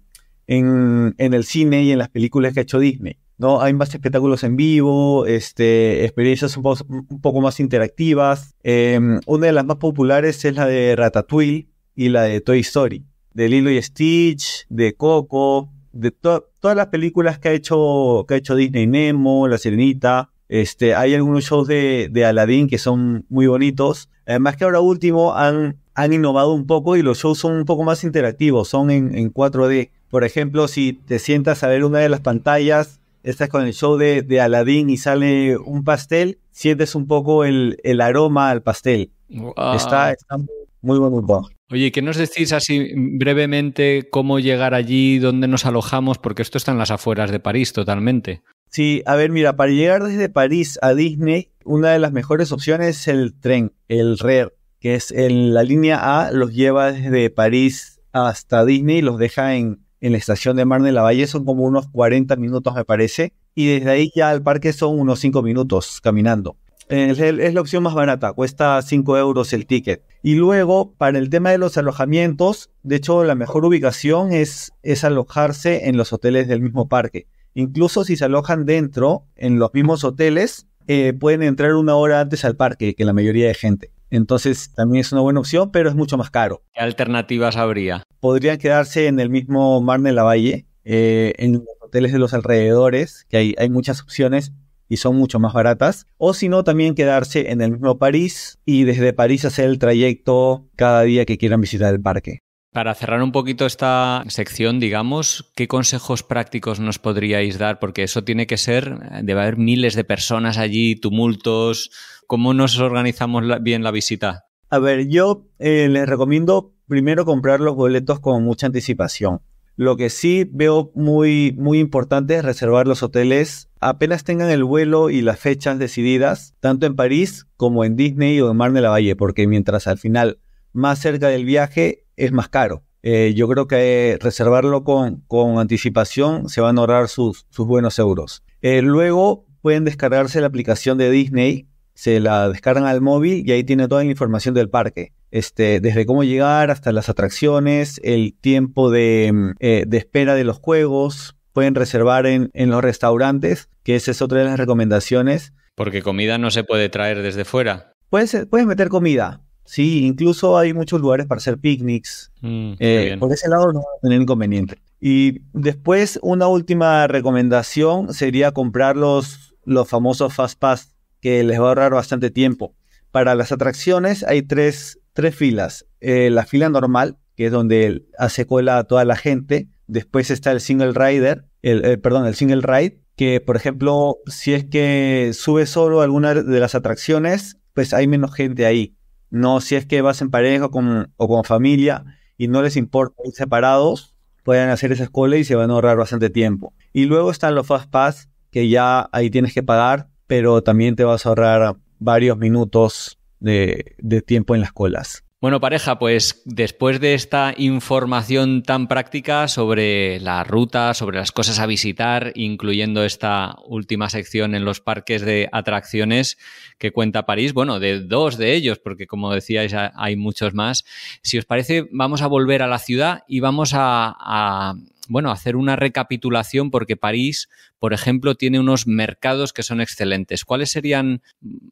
en el cine y en las películas que ha hecho Disney. ¿no? Hay más espectáculos en vivo, este, experiencias un, poco más interactivas. Em, una de las más populares es la de Ratatouille y la de Toy Story, de Lilo y Stitch, de Coco, de todas las películas que ha hecho, que ha hecho Disney Nemo, La Sirenita. Este, hay algunos shows de, Aladdin que son muy bonitos. Además que ahora último han, han innovado un poco y los shows son un poco más interactivos, son en, en 4D. Por ejemplo, si te sientas a ver una de las pantallas, estás con el show de, de Aladdin y sale un pastel, sientes un poco el, el aroma al pastel. Está, está, muy muy Oye, ¿qué nos decís así brevemente cómo llegar allí, dónde nos alojamos? Porque esto está en las afueras de París totalmente. Sí, a ver, mira, para llegar desde París a Disney, una de las mejores opciones es el tren, el RER, que es en la línea A, los lleva desde París hasta Disney, y los deja en, en la estación de Mar de la Valle, son como unos 40 minutos me parece, y desde ahí ya al parque son unos 5 minutos caminando. Es, la opción más barata, cuesta 5 euros el ticket. Y luego, para el tema de los alojamientos, de hecho la mejor ubicación es, es alojarse en los hoteles del mismo parque. Incluso si se alojan dentro, en los mismos hoteles, eh, pueden entrar una hora antes al parque que la mayoría de gente. Entonces también es una buena opción, pero es mucho más caro. ¿Qué alternativas habría? Podrían quedarse en el mismo marne de la Valle, eh, en los hoteles de los alrededores, que hay, hay muchas opciones y son mucho más baratas. O si no, también quedarse en el mismo París y desde París hacer el trayecto cada día que quieran visitar el parque. Para cerrar un poquito esta sección, digamos, ¿qué consejos prácticos nos podríais dar? Porque eso tiene que ser, eh, debe haber miles de personas allí, tumultos, ¿Cómo nos organizamos bien la visita? A ver, yo eh, les recomiendo primero comprar los boletos con mucha anticipación. Lo que sí veo muy, muy importante es reservar los hoteles apenas tengan el vuelo y las fechas decididas, tanto en París como en Disney o en Mar de la Valle, porque mientras al final más cerca del viaje es más caro. Eh, yo creo que reservarlo con, anticipación se van a ahorrar sus, buenos euros. Eh, luego pueden descargarse la aplicación de Disney se la descargan al móvil y ahí tiene toda la información del parque. Este, desde cómo llegar hasta las atracciones, el tiempo de, mm, eh, espera de los juegos, pueden reservar en, los restaurantes, que esa es otra de las recomendaciones. Porque comida no se puede traer desde fuera. Puedes, puedes meter comida, sí, incluso hay muchos lugares para hacer picnics. Mm, eh, por ese lado no va a tener inconveniente. Y después, una última recomendación sería comprar los, los famosos Fast Pass que les va a ahorrar bastante tiempo. Para las atracciones hay tres, tres filas. Eh, la fila normal, que es donde hace cola a toda la gente. Después está el single rider, el, eh, perdón, el single ride, que por ejemplo, si es que sube solo alguna de las atracciones, pues hay menos gente ahí. No, si es que vas en pareja o con, o con familia y no les importa ir separados, pueden hacer esa cola y se van a ahorrar bastante tiempo. Y luego están los fast pass, que ya ahí tienes que pagar pero también te vas a ahorrar varios minutos de, tiempo en las colas. Bueno, pareja, pues después de esta información tan práctica sobre la ruta, sobre las cosas a visitar, incluyendo esta última sección en los parques de atracciones que cuenta París, bueno, de dos de ellos, porque como decíais hay muchos más, si os parece, vamos a volver a la ciudad y vamos a bueno, hacer una recapitulación porque París, por ejemplo, tiene unos mercados que son excelentes. ¿Cuáles serían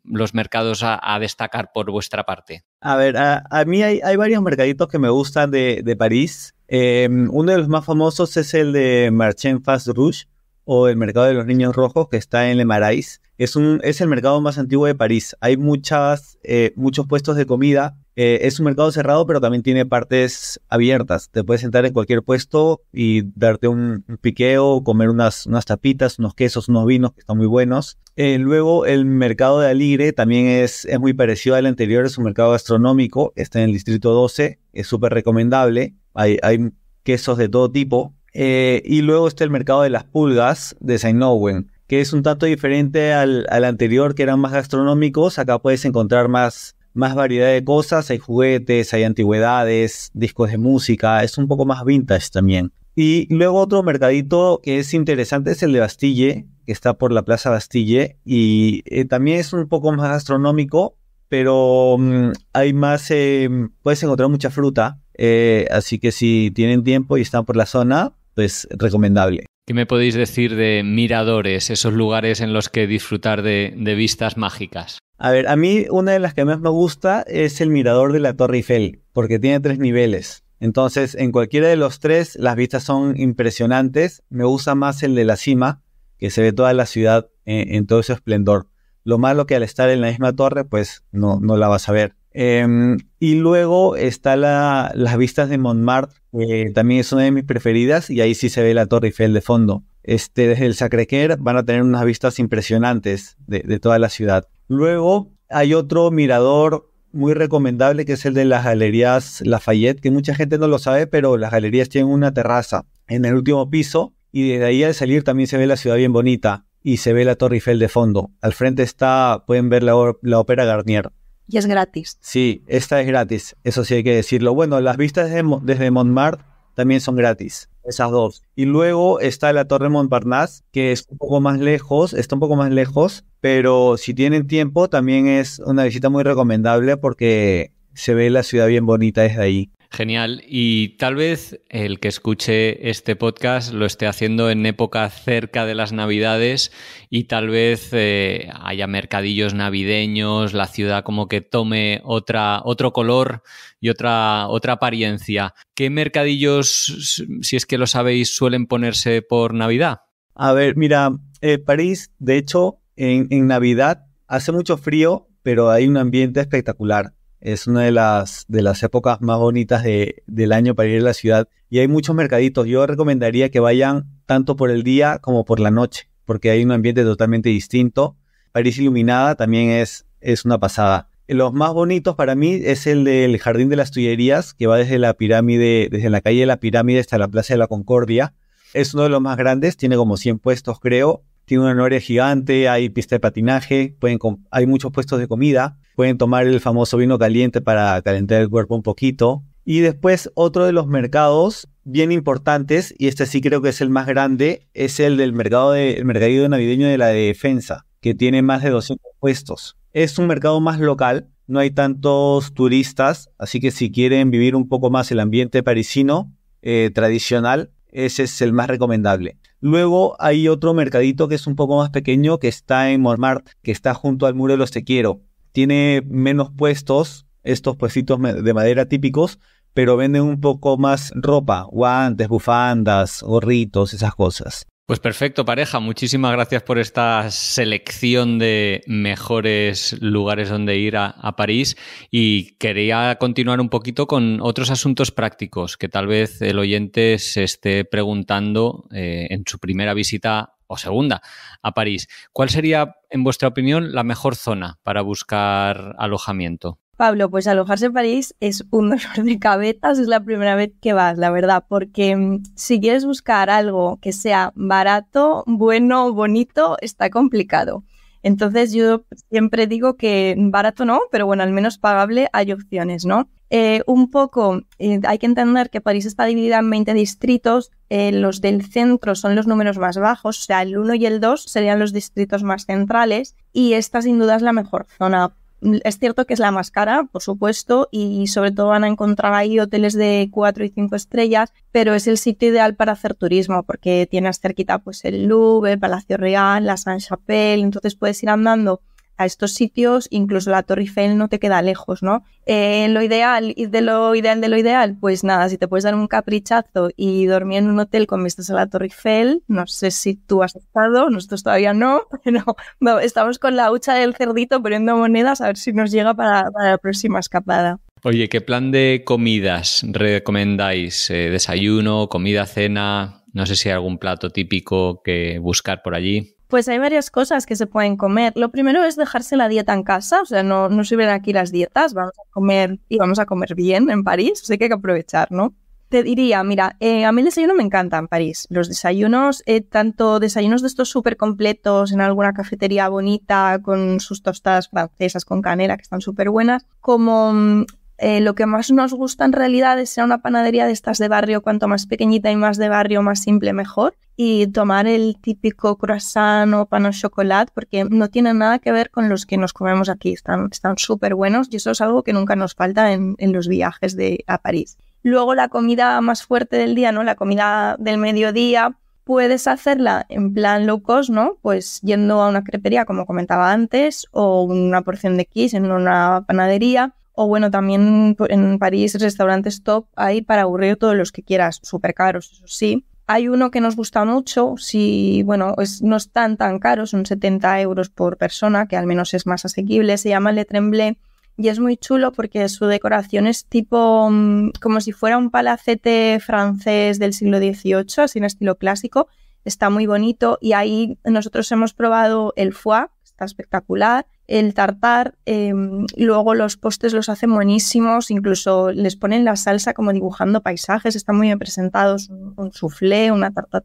los mercados a, destacar por vuestra parte? A ver, a, mí hay, varios mercaditos que me gustan de, París. Em, uno de los más famosos es el de Marchand Fast Rouge o el mercado de los niños rojos que está en Le Marais. Es, es el mercado más antiguo de París. Hay muchas, eh, muchos puestos de comida eh, es un mercado cerrado, pero también tiene partes abiertas. Te puedes sentar en cualquier puesto y darte un, piqueo, comer unas, unas tapitas, unos quesos, unos vinos que están muy buenos. Eh, luego, el mercado de Aligre también es, muy parecido al anterior, es un mercado gastronómico, está en el distrito 12, es súper recomendable. Hay, hay quesos de todo tipo. Eh, y luego está el mercado de las pulgas de Saint Owen, que es un tanto diferente al, al anterior, que eran más gastronómicos. Acá puedes encontrar más más variedad de cosas, hay juguetes, hay antigüedades, discos de música, es un poco más vintage también. Y luego otro mercadito que es interesante es el de Bastille, que está por la Plaza Bastille, y eh, también es un poco más astronómico, pero mm, hay más, eh, puedes encontrar mucha fruta, eh, así que si tienen tiempo y están por la zona, pues recomendable. ¿Qué me podéis decir de miradores, esos lugares en los que disfrutar de, vistas mágicas? A ver, a mí una de las que más me gusta es el mirador de la Torre Eiffel, porque tiene tres niveles. Entonces, en cualquiera de los tres, las vistas son impresionantes. Me gusta más el de la cima, que se ve toda la ciudad en, todo su esplendor. Lo malo que al estar en la misma torre, pues no, no la vas a ver. Em, y luego está la, las vistas de Montmartre, que también es una de mis preferidas, y ahí sí se ve la Torre Eiffel de fondo. Este, desde el Sacré-Cœur van a tener unas vistas impresionantes de, toda la ciudad. Luego hay otro mirador muy recomendable que es el de las galerías Lafayette, que mucha gente no lo sabe, pero las galerías tienen una terraza en el último piso y desde ahí al salir también se ve la ciudad bien bonita y se ve la Torre Eiffel de fondo. Al frente está, pueden ver la, la Ópera Garnier. Y es gratis. Sí, esta es gratis, eso sí hay que decirlo. Bueno, las vistas desde, Montmartre también son gratis, esas dos. Y luego está la Torre Montparnasse, que es un poco más lejos, está un poco más lejos, pero si tienen tiempo también es una visita muy recomendable porque se ve la ciudad bien bonita desde ahí. Genial. Y tal vez el que escuche este podcast lo esté haciendo en época cerca de las Navidades y tal vez eh, haya mercadillos navideños, la ciudad como que tome otra, otro color y otra, otra apariencia. ¿Qué mercadillos, si es que lo sabéis, suelen ponerse por Navidad? A ver, mira, eh, París, de hecho, en, en Navidad hace mucho frío, pero hay un ambiente espectacular. Es una de las, de las épocas más bonitas del año para ir a la ciudad. Y hay muchos mercaditos. Yo recomendaría que vayan tanto por el día como por la noche, porque hay un ambiente totalmente distinto. París iluminada también es, es una pasada. Los más bonitos para mí es el del Jardín de las Tullerías, que va desde la pirámide, desde la calle de la pirámide hasta la Plaza de la Concordia. Es uno de los más grandes, tiene como 100 puestos creo, tiene una noria gigante, hay pista de patinaje, pueden hay muchos puestos de comida, pueden tomar el famoso vino caliente para calentar el cuerpo un poquito. Y después otro de los mercados bien importantes, y este sí creo que es el más grande, es el del mercado navideño de la defensa, que tiene más de 200 puestos. Es un mercado más local, no hay tantos turistas, así que si quieren vivir un poco más el ambiente parisino eh, tradicional, ese es el más recomendable. Luego hay otro mercadito que es un poco más pequeño que está en Mormart, que está junto al muro de los Tequiero. Tiene menos puestos, estos puestitos de madera típicos, pero venden un poco más ropa, guantes, bufandas, gorritos, esas cosas. Pues perfecto, pareja. Muchísimas gracias por esta selección de mejores lugares donde ir a, París. Y quería continuar un poquito con otros asuntos prácticos que tal vez el oyente se esté preguntando eh, en su primera visita o segunda a París. ¿Cuál sería, en vuestra opinión, la mejor zona para buscar alojamiento? Pablo, pues alojarse en París es un dolor de cabeza es la primera vez que vas, la verdad, porque mm, si quieres buscar algo que sea barato, bueno, bonito, está complicado. Entonces yo siempre digo que barato no, pero bueno, al menos pagable hay opciones, ¿no? Eh, un poco, eh, hay que entender que París está dividida en 20 distritos, eh, los del centro son los números más bajos, o sea, el 1 y el 2 serían los distritos más centrales y esta sin duda es la mejor zona es cierto que es la más cara, por supuesto, y sobre todo van a encontrar ahí hoteles de 4 y 5 estrellas, pero es el sitio ideal para hacer turismo, porque tienes cerquita pues el Louvre, el Palacio Real, la saint chapelle entonces puedes ir andando a estos sitios, incluso la Torre Eiffel no te queda lejos, ¿no? Eh, en lo ideal, ir de lo ideal de lo ideal, pues nada, si te puedes dar un caprichazo y dormir en un hotel con vistas a la Torre Eiffel, no sé si tú has estado, nosotros todavía no, pero estamos con la hucha del cerdito poniendo monedas a ver si nos llega para, la próxima escapada. Oye, ¿qué plan de comidas recomendáis? Eh, ¿Desayuno, comida, cena? No sé si hay algún plato típico que buscar por allí. Pues hay varias cosas que se pueden comer. Lo primero es dejarse la dieta en casa, o sea, no, no sirven aquí las dietas, vamos a comer y vamos a comer bien en París, así que hay que aprovechar, ¿no? Te diría, mira, eh, a mí el desayuno me encanta en París. Los desayunos, eh, tanto desayunos de estos súper completos en alguna cafetería bonita con sus tostadas francesas con canela, que están súper buenas, como mm, eh, lo que más nos gusta en realidad es ser una panadería de estas de barrio, cuanto más pequeñita y más de barrio, más simple, mejor. Y tomar el típico croissant o pan au chocolate, porque no tiene nada que ver con los que nos comemos aquí. Están súper buenos y eso es algo que nunca nos falta en, los viajes a París. Luego la comida más fuerte del día, ¿no? La comida del mediodía, puedes hacerla en plan low cost, ¿no? Pues yendo a una crepería, como comentaba antes, o una porción de quiche en una panadería o bueno, también en París restaurantes top hay para aburrir todos los que quieras, súper caros, eso sí. Hay uno que nos gusta mucho, si, bueno, no es tan tan caro, son 70 euros por persona, que al menos es más asequible, se llama Le Tremble y es muy chulo porque su decoración es tipo mm, como si fuera un palacete francés del siglo XVIII, así en estilo clásico. Está muy bonito y ahí nosotros hemos probado el foie, espectacular. El tartar, em, luego los postres los hacen buenísimos, incluso les ponen la salsa como dibujando paisajes, están muy bien presentados, un, soufflé, una tarta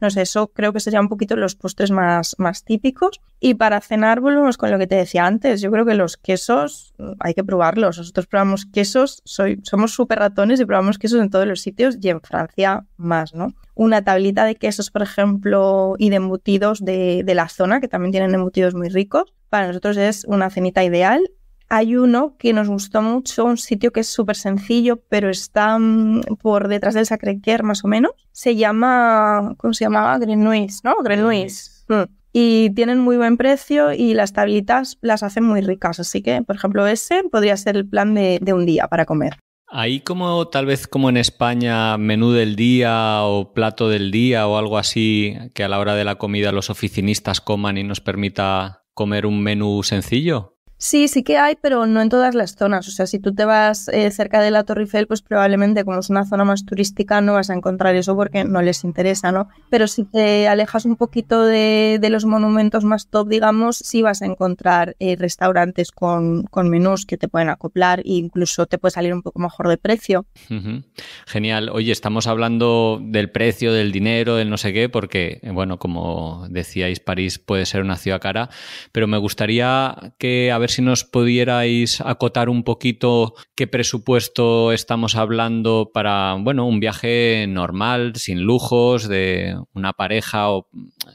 No sé, eso creo que serían un poquito los postres más, más típicos. Y para cenar volvemos con lo que te decía antes. Yo creo que los quesos mm, hay que probarlos. Nosotros probamos quesos, soy, somos súper ratones y probamos quesos en todos los sitios y en Francia más, ¿no? una tablita de quesos, por ejemplo, y de embutidos de, la zona, que también tienen embutidos muy ricos. Para nosotros es una cenita ideal hay uno que nos gustó mucho, un sitio que es súper sencillo, pero está mm, por detrás del Sacré-Cœur más o menos. Se llama, ¿cómo se llamaba? Grenouis, ¿no? green mm. Y tienen muy buen precio y las tablitas las hacen muy ricas. Así que, por ejemplo, ese podría ser el plan de un día para comer. Ahí como tal vez como en España, menú del día o plato del día o algo así, que a la hora de la comida los oficinistas coman y nos permita comer un menú sencillo. Sí, sí que hay, pero no en todas las zonas. O sea, si tú te vas eh, cerca de la Torre Eiffel, pues probablemente como es una zona más turística no vas a encontrar eso porque no les interesa, ¿no? Pero si te alejas un poquito de, los monumentos más top, digamos, sí vas a encontrar eh, restaurantes con, menús que te pueden acoplar e incluso te puede salir un poco mejor de precio. Genial. Oye, estamos hablando del precio, del dinero, del no sé qué, porque, eh, bueno, como decíais, París puede ser una ciudad cara, pero me gustaría que a ver si nos pudierais acotar un poquito qué presupuesto estamos hablando para, bueno, un viaje normal, sin lujos, de una pareja o,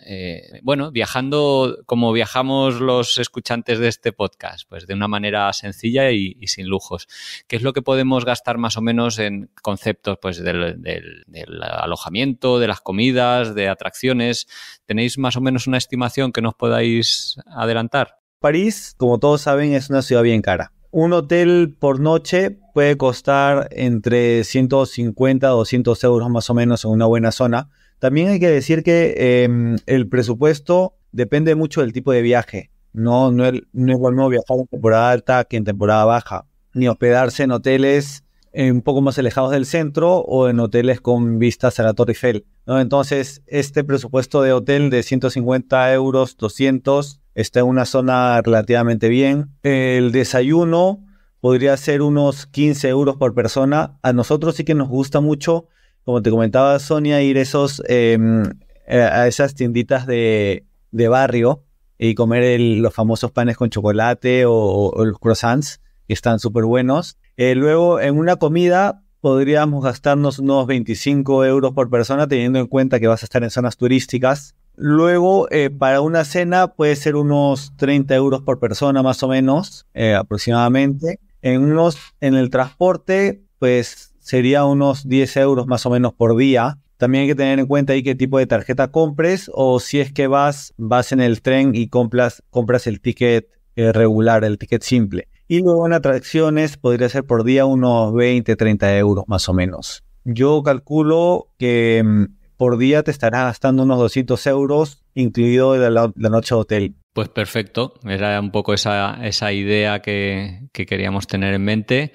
eh, bueno, viajando como viajamos los escuchantes de este podcast, pues de una manera sencilla y, sin lujos. ¿Qué es lo que podemos gastar más o menos en conceptos, pues, del alojamiento, de las comidas, de atracciones? ¿Tenéis más o menos una estimación que nos podáis adelantar? París, como todos saben, es una ciudad bien cara. Un hotel por noche puede costar entre 150 y 200 euros más o menos en una buena zona. También hay que decir que em, el presupuesto depende mucho del tipo de viaje. No, no, es, no viajar en temporada alta que en temporada baja, ni hospedarse en hoteles eh, un poco más alejados del centro o en hoteles con vistas a la Torre Eiffel. Entonces, este presupuesto de hotel de 150 euros, 200, está en una zona relativamente bien. El desayuno podría ser unos 15 euros por persona. A nosotros sí que nos gusta mucho, como te comentaba Sonia, ir esos, em, a esas tienditas de, de barrio y comer los famosos panes con chocolate o, los croissants, que están súper buenos. Eh, luego, en una comida podríamos gastarnos unos 25 euros por persona, teniendo en cuenta que vas a estar en zonas turísticas Luego, eh, para una cena puede ser unos 30 euros por persona más o menos, eh, aproximadamente. En, unos, en el transporte, pues sería unos 10 euros más o menos por día. También hay que tener en cuenta ahí qué tipo de tarjeta compres o si es que vas, vas en el tren y compras, compras el ticket eh, regular, el ticket simple. Y luego en atracciones podría ser por día unos 20, 30 euros más o menos. Yo calculo que mm, por día te estará gastando unos 200 euros, incluido la, la noche de hotel. Pues perfecto, era un poco esa, idea que, queríamos tener en mente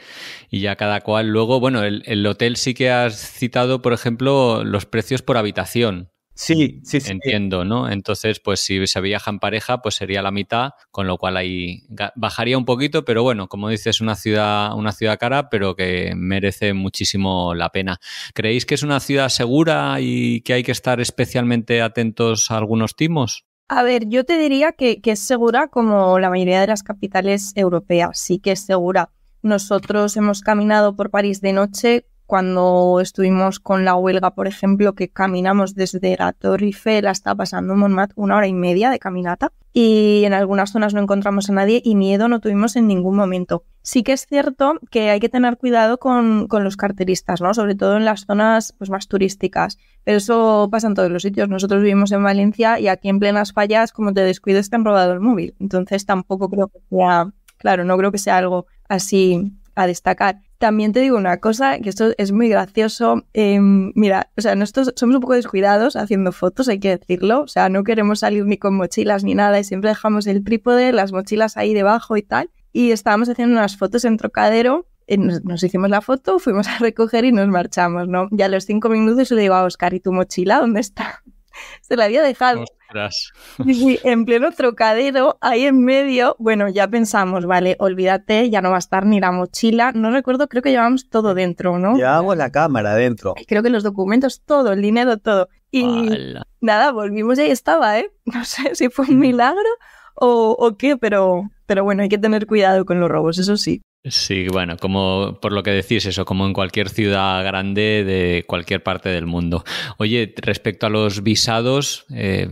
y ya cada cual luego, bueno, el, el hotel sí que has citado, por ejemplo, los precios por habitación. Sí, sí, sí. Entiendo, ¿no? Entonces, pues si se viaja en pareja, pues sería la mitad, con lo cual ahí bajaría un poquito, pero bueno, como dices, una ciudad, una ciudad cara, pero que merece muchísimo la pena. ¿Creéis que es una ciudad segura y que hay que estar especialmente atentos a algunos timos? A ver, yo te diría que, que es segura como la mayoría de las capitales europeas, sí que es segura. Nosotros hemos caminado por París de noche cuando estuvimos con la huelga, por ejemplo, que caminamos desde la Torre hasta pasando Montmartre una hora y media de caminata y en algunas zonas no encontramos a nadie y miedo no tuvimos en ningún momento. Sí que es cierto que hay que tener cuidado con, los carteristas, ¿no? Sobre todo en las zonas pues, más turísticas. Pero eso pasa en todos los sitios. Nosotros vivimos en Valencia y aquí en plenas fallas, como te descuides, te han robado el móvil. Entonces tampoco creo que sea, claro, no creo que sea algo así a destacar. También te digo una cosa, que esto es muy gracioso. Em, mira, o sea, nosotros somos un poco descuidados haciendo fotos, hay que decirlo. O sea, no queremos salir ni con mochilas ni nada y siempre dejamos el trípode, las mochilas ahí debajo y tal. Y estábamos haciendo unas fotos en Trocadero eh, nos, hicimos la foto, fuimos a recoger y nos marchamos, ¿no? Ya a los cinco minutos le digo a Oscar, ¿y tu mochila dónde está? Se la había dejado. en pleno trocadero, ahí en medio, bueno, ya pensamos, vale, olvídate, ya no va a estar ni la mochila, no recuerdo, creo que llevamos todo dentro, ¿no? hago la cámara dentro. Creo que los documentos, todo, el dinero, todo. Y nada, volvimos y ahí estaba, ¿eh? No sé si fue un mm. milagro o, o qué, pero, pero bueno, hay que tener cuidado con los robos, eso sí. Sí, bueno, como por lo que decís eso, como en cualquier ciudad grande de cualquier parte del mundo. Oye, respecto a los visados, eh,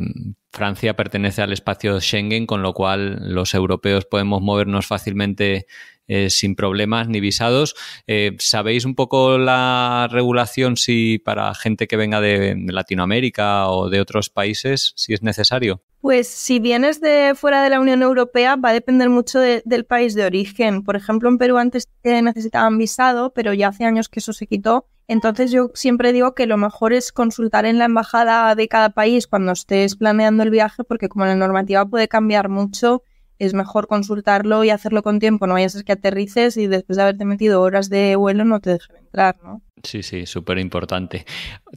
Francia pertenece al espacio Schengen, con lo cual los europeos podemos movernos fácilmente eh, sin problemas ni visados. Eh, ¿Sabéis un poco la regulación si para gente que venga de Latinoamérica o de otros países, si es necesario? Pues si vienes de fuera de la Unión Europea va a depender mucho del país de origen. Por ejemplo, en Perú antes necesitaban visado, pero ya hace años que eso se quitó. Entonces yo siempre digo que lo mejor es consultar en la embajada de cada país cuando estés planeando el viaje, porque como la normativa puede cambiar mucho, es mejor consultarlo y hacerlo con tiempo, no vayas a ser que aterrices y después de haberte metido horas de vuelo no te dejen entrar, ¿no? Sí, sí, súper importante.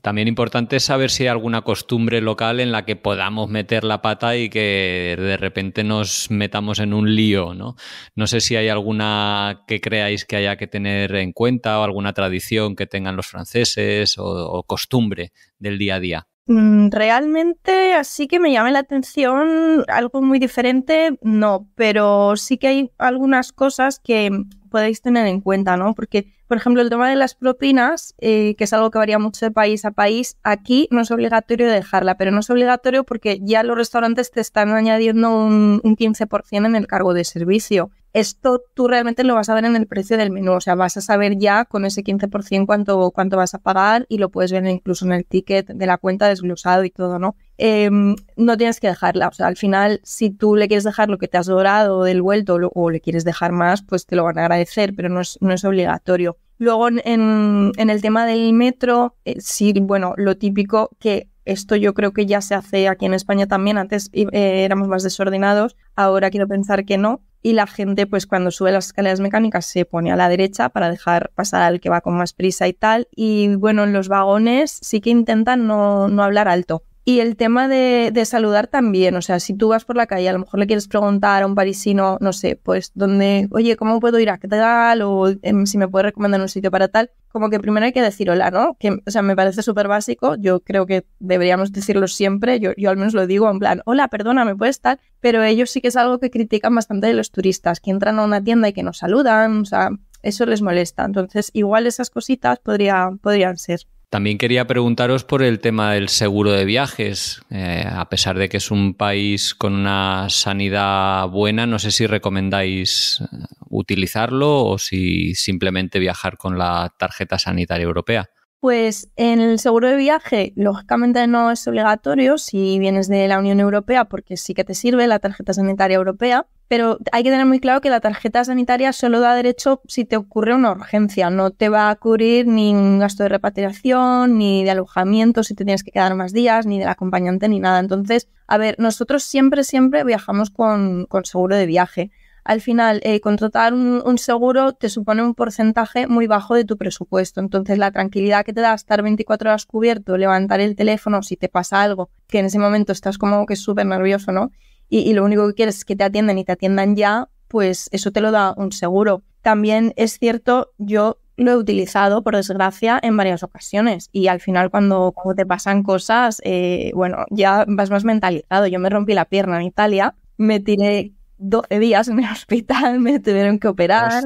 También importante es saber si hay alguna costumbre local en la que podamos meter la pata y que de repente nos metamos en un lío, ¿no? No sé si hay alguna que creáis que haya que tener en cuenta o alguna tradición que tengan los franceses o costumbre del día a día. Mm, realmente, así que me llame la atención algo muy diferente, no, pero sí que hay algunas cosas que podéis tener en cuenta, ¿no? Porque, por ejemplo, el tema de las propinas, eh, que es algo que varía mucho de país a país, aquí no es obligatorio dejarla, pero no es obligatorio porque ya los restaurantes te están añadiendo un, un 15% en el cargo de servicio esto tú realmente lo vas a ver en el precio del menú, o sea, vas a saber ya con ese 15% cuánto, cuánto vas a pagar y lo puedes ver incluso en el ticket de la cuenta desglosado y todo, ¿no? Em, no tienes que dejarla, o sea, al final si tú le quieres dejar lo que te has dorado del vuelto o le quieres dejar más, pues te lo van a agradecer, pero no es, obligatorio. Luego en, el tema del metro, eh, sí, bueno, lo típico que esto yo creo que ya se hace aquí en España también. Antes eh, éramos más desordenados, ahora quiero pensar que no y la gente pues cuando sube las escaleras mecánicas se pone a la derecha para dejar pasar al que va con más prisa y tal. Y bueno, en los vagones sí que intentan no, no hablar alto. Y el tema de, saludar también, o sea, si tú vas por la calle, a lo mejor le quieres preguntar a un parisino, no sé, pues dónde oye, ¿cómo puedo ir a tal? O em, si me puede recomendar un sitio para tal. Como que primero hay que decir hola, ¿no? Que, o sea, me parece súper básico, yo creo que deberíamos decirlo siempre, yo, yo al menos lo digo en plan, hola, perdona, ¿me puedes tal? Pero ellos sí que es algo que critican bastante de los turistas, que entran a una tienda y que nos saludan, o sea, eso les molesta. Entonces, igual esas cositas podría, podrían ser. También quería preguntaros por el tema del seguro de viajes. Eh, a pesar de que es un país con una sanidad buena, no sé si recomendáis eh, utilizarlo o si simplemente viajar con la tarjeta sanitaria europea. Pues en el seguro de viaje, lógicamente no es obligatorio si vienes de la Unión Europea, porque sí que te sirve la tarjeta sanitaria europea, pero hay que tener muy claro que la tarjeta sanitaria solo da derecho si te ocurre una urgencia, no te va a cubrir ni un gasto de repatriación, ni de alojamiento, si te tienes que quedar más días, ni del acompañante, ni nada. Entonces, a ver, nosotros siempre, siempre viajamos con, con seguro de viaje al final eh, contratar un, seguro te supone un porcentaje muy bajo de tu presupuesto. Entonces la tranquilidad que te da estar 24 horas cubierto, levantar el teléfono si te pasa algo, que en ese momento estás como que súper nervioso, ¿no? Y, lo único que quieres es que te atiendan y te atiendan ya, pues eso te lo da un seguro. También es cierto, yo lo he utilizado, por desgracia, en varias ocasiones. Y al final, cuando, te pasan cosas, eh, bueno, ya vas más mentalizado. Yo me rompí la pierna en Italia, me tiré 12 días en el hospital, me tuvieron que operar.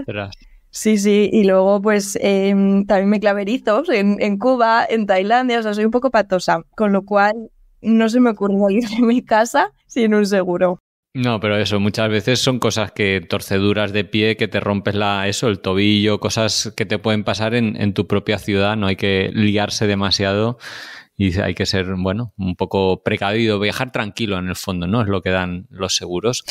Sí, sí, y luego pues em, también me claverizó en, en, Cuba, en Tailandia, o sea, soy un poco patosa, con lo cual no se me ocurrió ir de mi casa sin un seguro. No, pero eso, muchas veces son cosas que torceduras de pie, que te rompes la, eso, el tobillo, cosas que te pueden pasar en, en tu propia ciudad, no hay que liarse demasiado y hay que ser, bueno, un poco precavido, viajar tranquilo en el fondo, ¿no? Es lo que dan los seguros.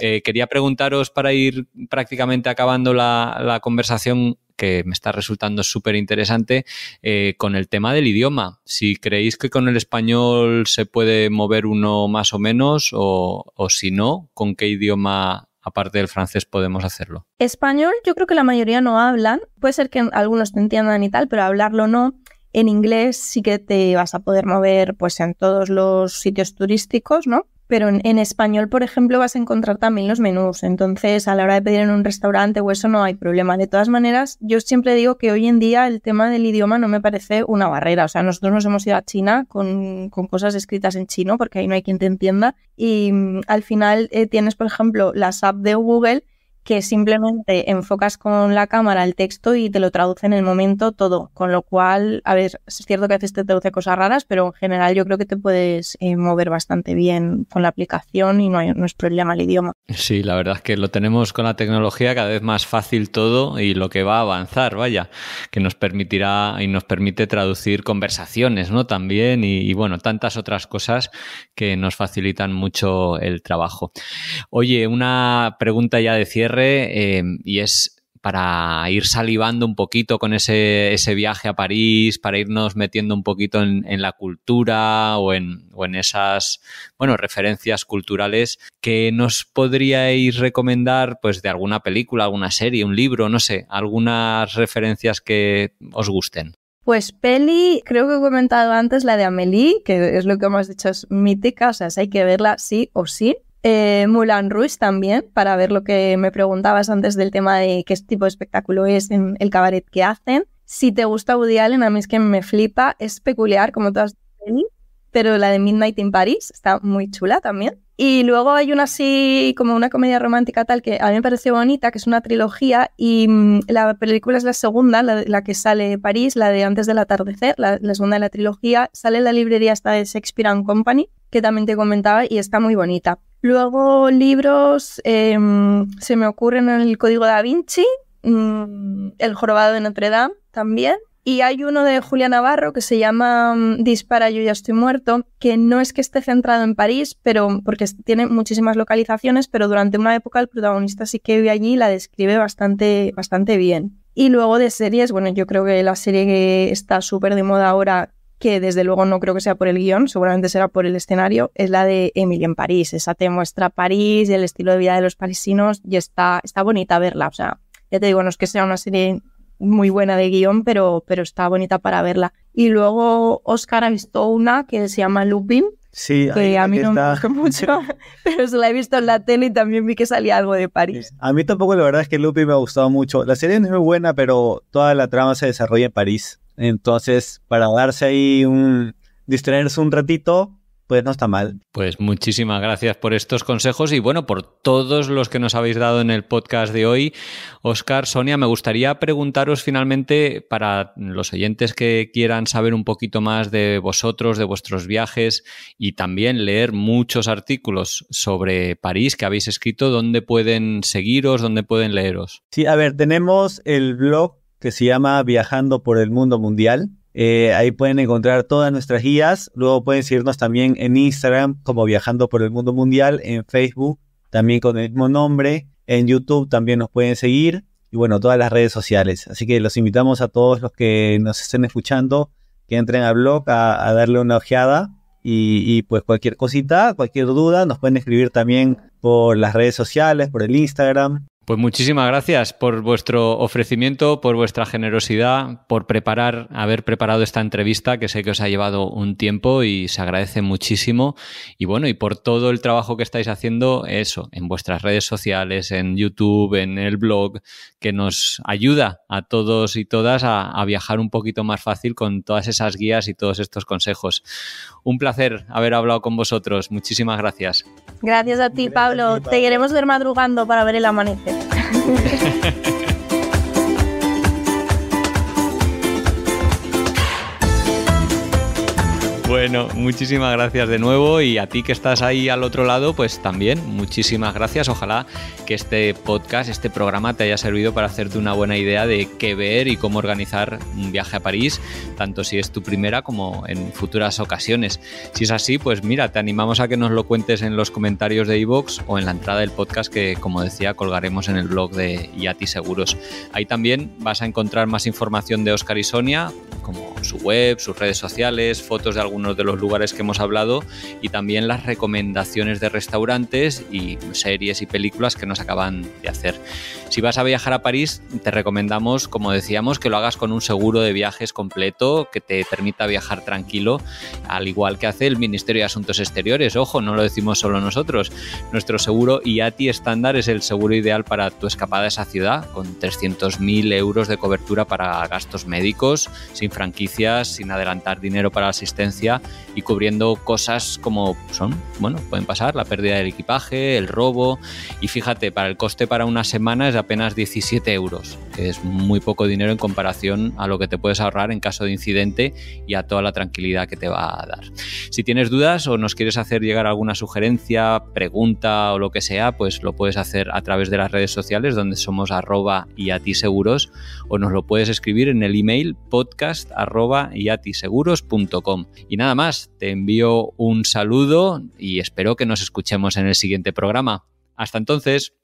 Eh, quería preguntaros para ir prácticamente acabando la, conversación que me está resultando súper interesante eh, con el tema del idioma. Si creéis que con el español se puede mover uno más o menos o si no, ¿con qué idioma aparte del francés podemos hacerlo? Español yo creo que la mayoría no hablan. Puede ser que algunos te entiendan y tal, pero hablarlo no. En inglés sí que te vas a poder mover pues en todos los sitios turísticos, ¿no? Pero en, español, por ejemplo, vas a encontrar también los menús. Entonces, a la hora de pedir en un restaurante o eso no hay problema. De todas maneras, yo siempre digo que hoy en día el tema del idioma no me parece una barrera. O sea, nosotros nos hemos ido a China con, cosas escritas en chino porque ahí no hay quien te entienda. Y mm, al final eh, tienes, por ejemplo, las apps de Google que simplemente enfocas con la cámara el texto y te lo traduce en el momento todo, con lo cual, a ver, es cierto que a veces te traduce cosas raras, pero en general yo creo que te puedes eh, mover bastante bien con la aplicación y no, hay, es problema el idioma. Sí, la verdad es que lo tenemos con la tecnología cada vez más fácil todo y lo que va a avanzar, vaya, que nos permitirá y nos permite traducir conversaciones, ¿no? También y bueno, tantas otras cosas que nos facilitan mucho el trabajo. Oye, una pregunta ya de cierre eh, y es para ir salivando un poquito con ese, ese, viaje a París, para irnos metiendo un poquito en, la cultura o en, o en, esas, bueno, referencias culturales que nos podríais recomendar, pues, de alguna película, alguna serie, un libro, no sé, algunas referencias que os gusten. Pues peli, creo que he comentado antes la de Amélie, que es lo que hemos dicho, es mítica, o sea, hay que verla sí o sí. Mulan eh, Moulin Rouge también, para ver lo que me preguntabas antes del tema de qué tipo de espectáculo es en el cabaret que hacen. Si te gusta Woody Allen, a mí es que me flipa, es peculiar, como todas pero la de Midnight in Paris está muy chula también. Y luego hay una así, como una comedia romántica tal que a mí me pareció bonita, que es una trilogía y mm, la película es la segunda, la, que sale de París, la de antes del atardecer, la, segunda de la trilogía, sale en la librería esta de Shakespeare and Company, que también te comentaba y está muy bonita. Luego libros, em, se me ocurren El Código da Vinci, mm, El Jorobado de Notre Dame también. Y hay uno de Julia Navarro que se llama mm, Dispara, yo ya estoy muerto, que no es que esté centrado en París, pero porque tiene muchísimas localizaciones, pero durante una época el protagonista sí que vive allí y la describe bastante, bastante bien. Y luego de series, bueno, yo creo que la serie que está súper de moda ahora, que desde luego no creo que sea por el guión, seguramente será por el escenario, es la de Emilia en París. Esa te muestra París y el estilo de vida de los parisinos y está, está bonita verla. O sea, ya te digo, no es que sea una serie muy buena de guión, pero, pero está bonita para verla. Y luego Oscar ha visto una que se llama Lupin, Sí, que a mí no me gusta mucho, pero se la he visto en la tele y también vi que salía algo de París. A mí tampoco la verdad es que Lupin me ha gustado mucho. La serie no es muy buena, pero toda la trama se desarrolla en París. Entonces, para darse ahí un, distraerse un ratito, pues no está mal. Pues muchísimas gracias por estos consejos y bueno, por todos los que nos habéis dado en el podcast de hoy. Oscar, Sonia, me gustaría preguntaros finalmente para los oyentes que quieran saber un poquito más de vosotros, de vuestros viajes y también leer muchos artículos sobre París que habéis escrito, ¿dónde pueden seguiros, dónde pueden leeros? Sí, a ver, tenemos el blog que se llama Viajando por el Mundo Mundial. Eh, ahí pueden encontrar todas nuestras guías. Luego pueden seguirnos también en Instagram como Viajando por el Mundo Mundial, en Facebook también con el mismo nombre, en YouTube también nos pueden seguir y bueno, todas las redes sociales. Así que los invitamos a todos los que nos estén escuchando que entren al blog a, darle una ojeada y, y, pues cualquier cosita, cualquier duda, nos pueden escribir también por las redes sociales, por el Instagram pues muchísimas gracias por vuestro ofrecimiento, por vuestra generosidad, por preparar, haber preparado esta entrevista que sé que os ha llevado un tiempo y se agradece muchísimo. Y bueno, y por todo el trabajo que estáis haciendo, eso, en vuestras redes sociales, en YouTube, en el blog, que nos ayuda a todos y todas a, a viajar un poquito más fácil con todas esas guías y todos estos consejos. Un placer haber hablado con vosotros. Muchísimas gracias. Gracias a ti, Pablo. Pablo. Te queremos ver madrugando para ver el amanecer. Bueno, muchísimas gracias de nuevo y a ti que estás ahí al otro lado, pues también muchísimas gracias. Ojalá que este podcast, este programa te haya servido para hacerte una buena idea de qué ver y cómo organizar un viaje a París, tanto si es tu primera como en futuras ocasiones. Si es así, pues mira, te animamos a que nos lo cuentes en los comentarios de iVoox o en la entrada del podcast que, como decía, colgaremos en el blog de Yati Seguros. Ahí también vas a encontrar más información de Oscar y Sonia, como su web, sus redes sociales, fotos de algún uno de los lugares que hemos hablado y también las recomendaciones de restaurantes y series y películas que nos acaban de hacer. Si vas a viajar a París, te recomendamos, como decíamos, que lo hagas con un seguro de viajes completo que te permita viajar tranquilo, al igual que hace el Ministerio de Asuntos Exteriores. Ojo, no lo decimos solo nosotros. Nuestro seguro IATI estándar es el seguro ideal para tu escapada a esa ciudad, con 300.000 euros de cobertura para gastos médicos, sin franquicias, sin adelantar dinero para asistencia y cubriendo cosas como son, bueno, pueden pasar, la pérdida del equipaje, el robo. Y fíjate, para el coste para una semana es apenas 17 euros, que es muy poco dinero en comparación a lo que te puedes ahorrar en caso de incidente y a toda la tranquilidad que te va a dar. Si tienes dudas o nos quieres hacer llegar alguna sugerencia, pregunta o lo que sea, pues lo puedes hacer a través de las redes sociales donde somos arroba y a ti seguros o nos lo puedes escribir en el email podcast arroba y a ti Y nada más, te envío un saludo y espero que nos escuchemos en el siguiente programa. Hasta entonces.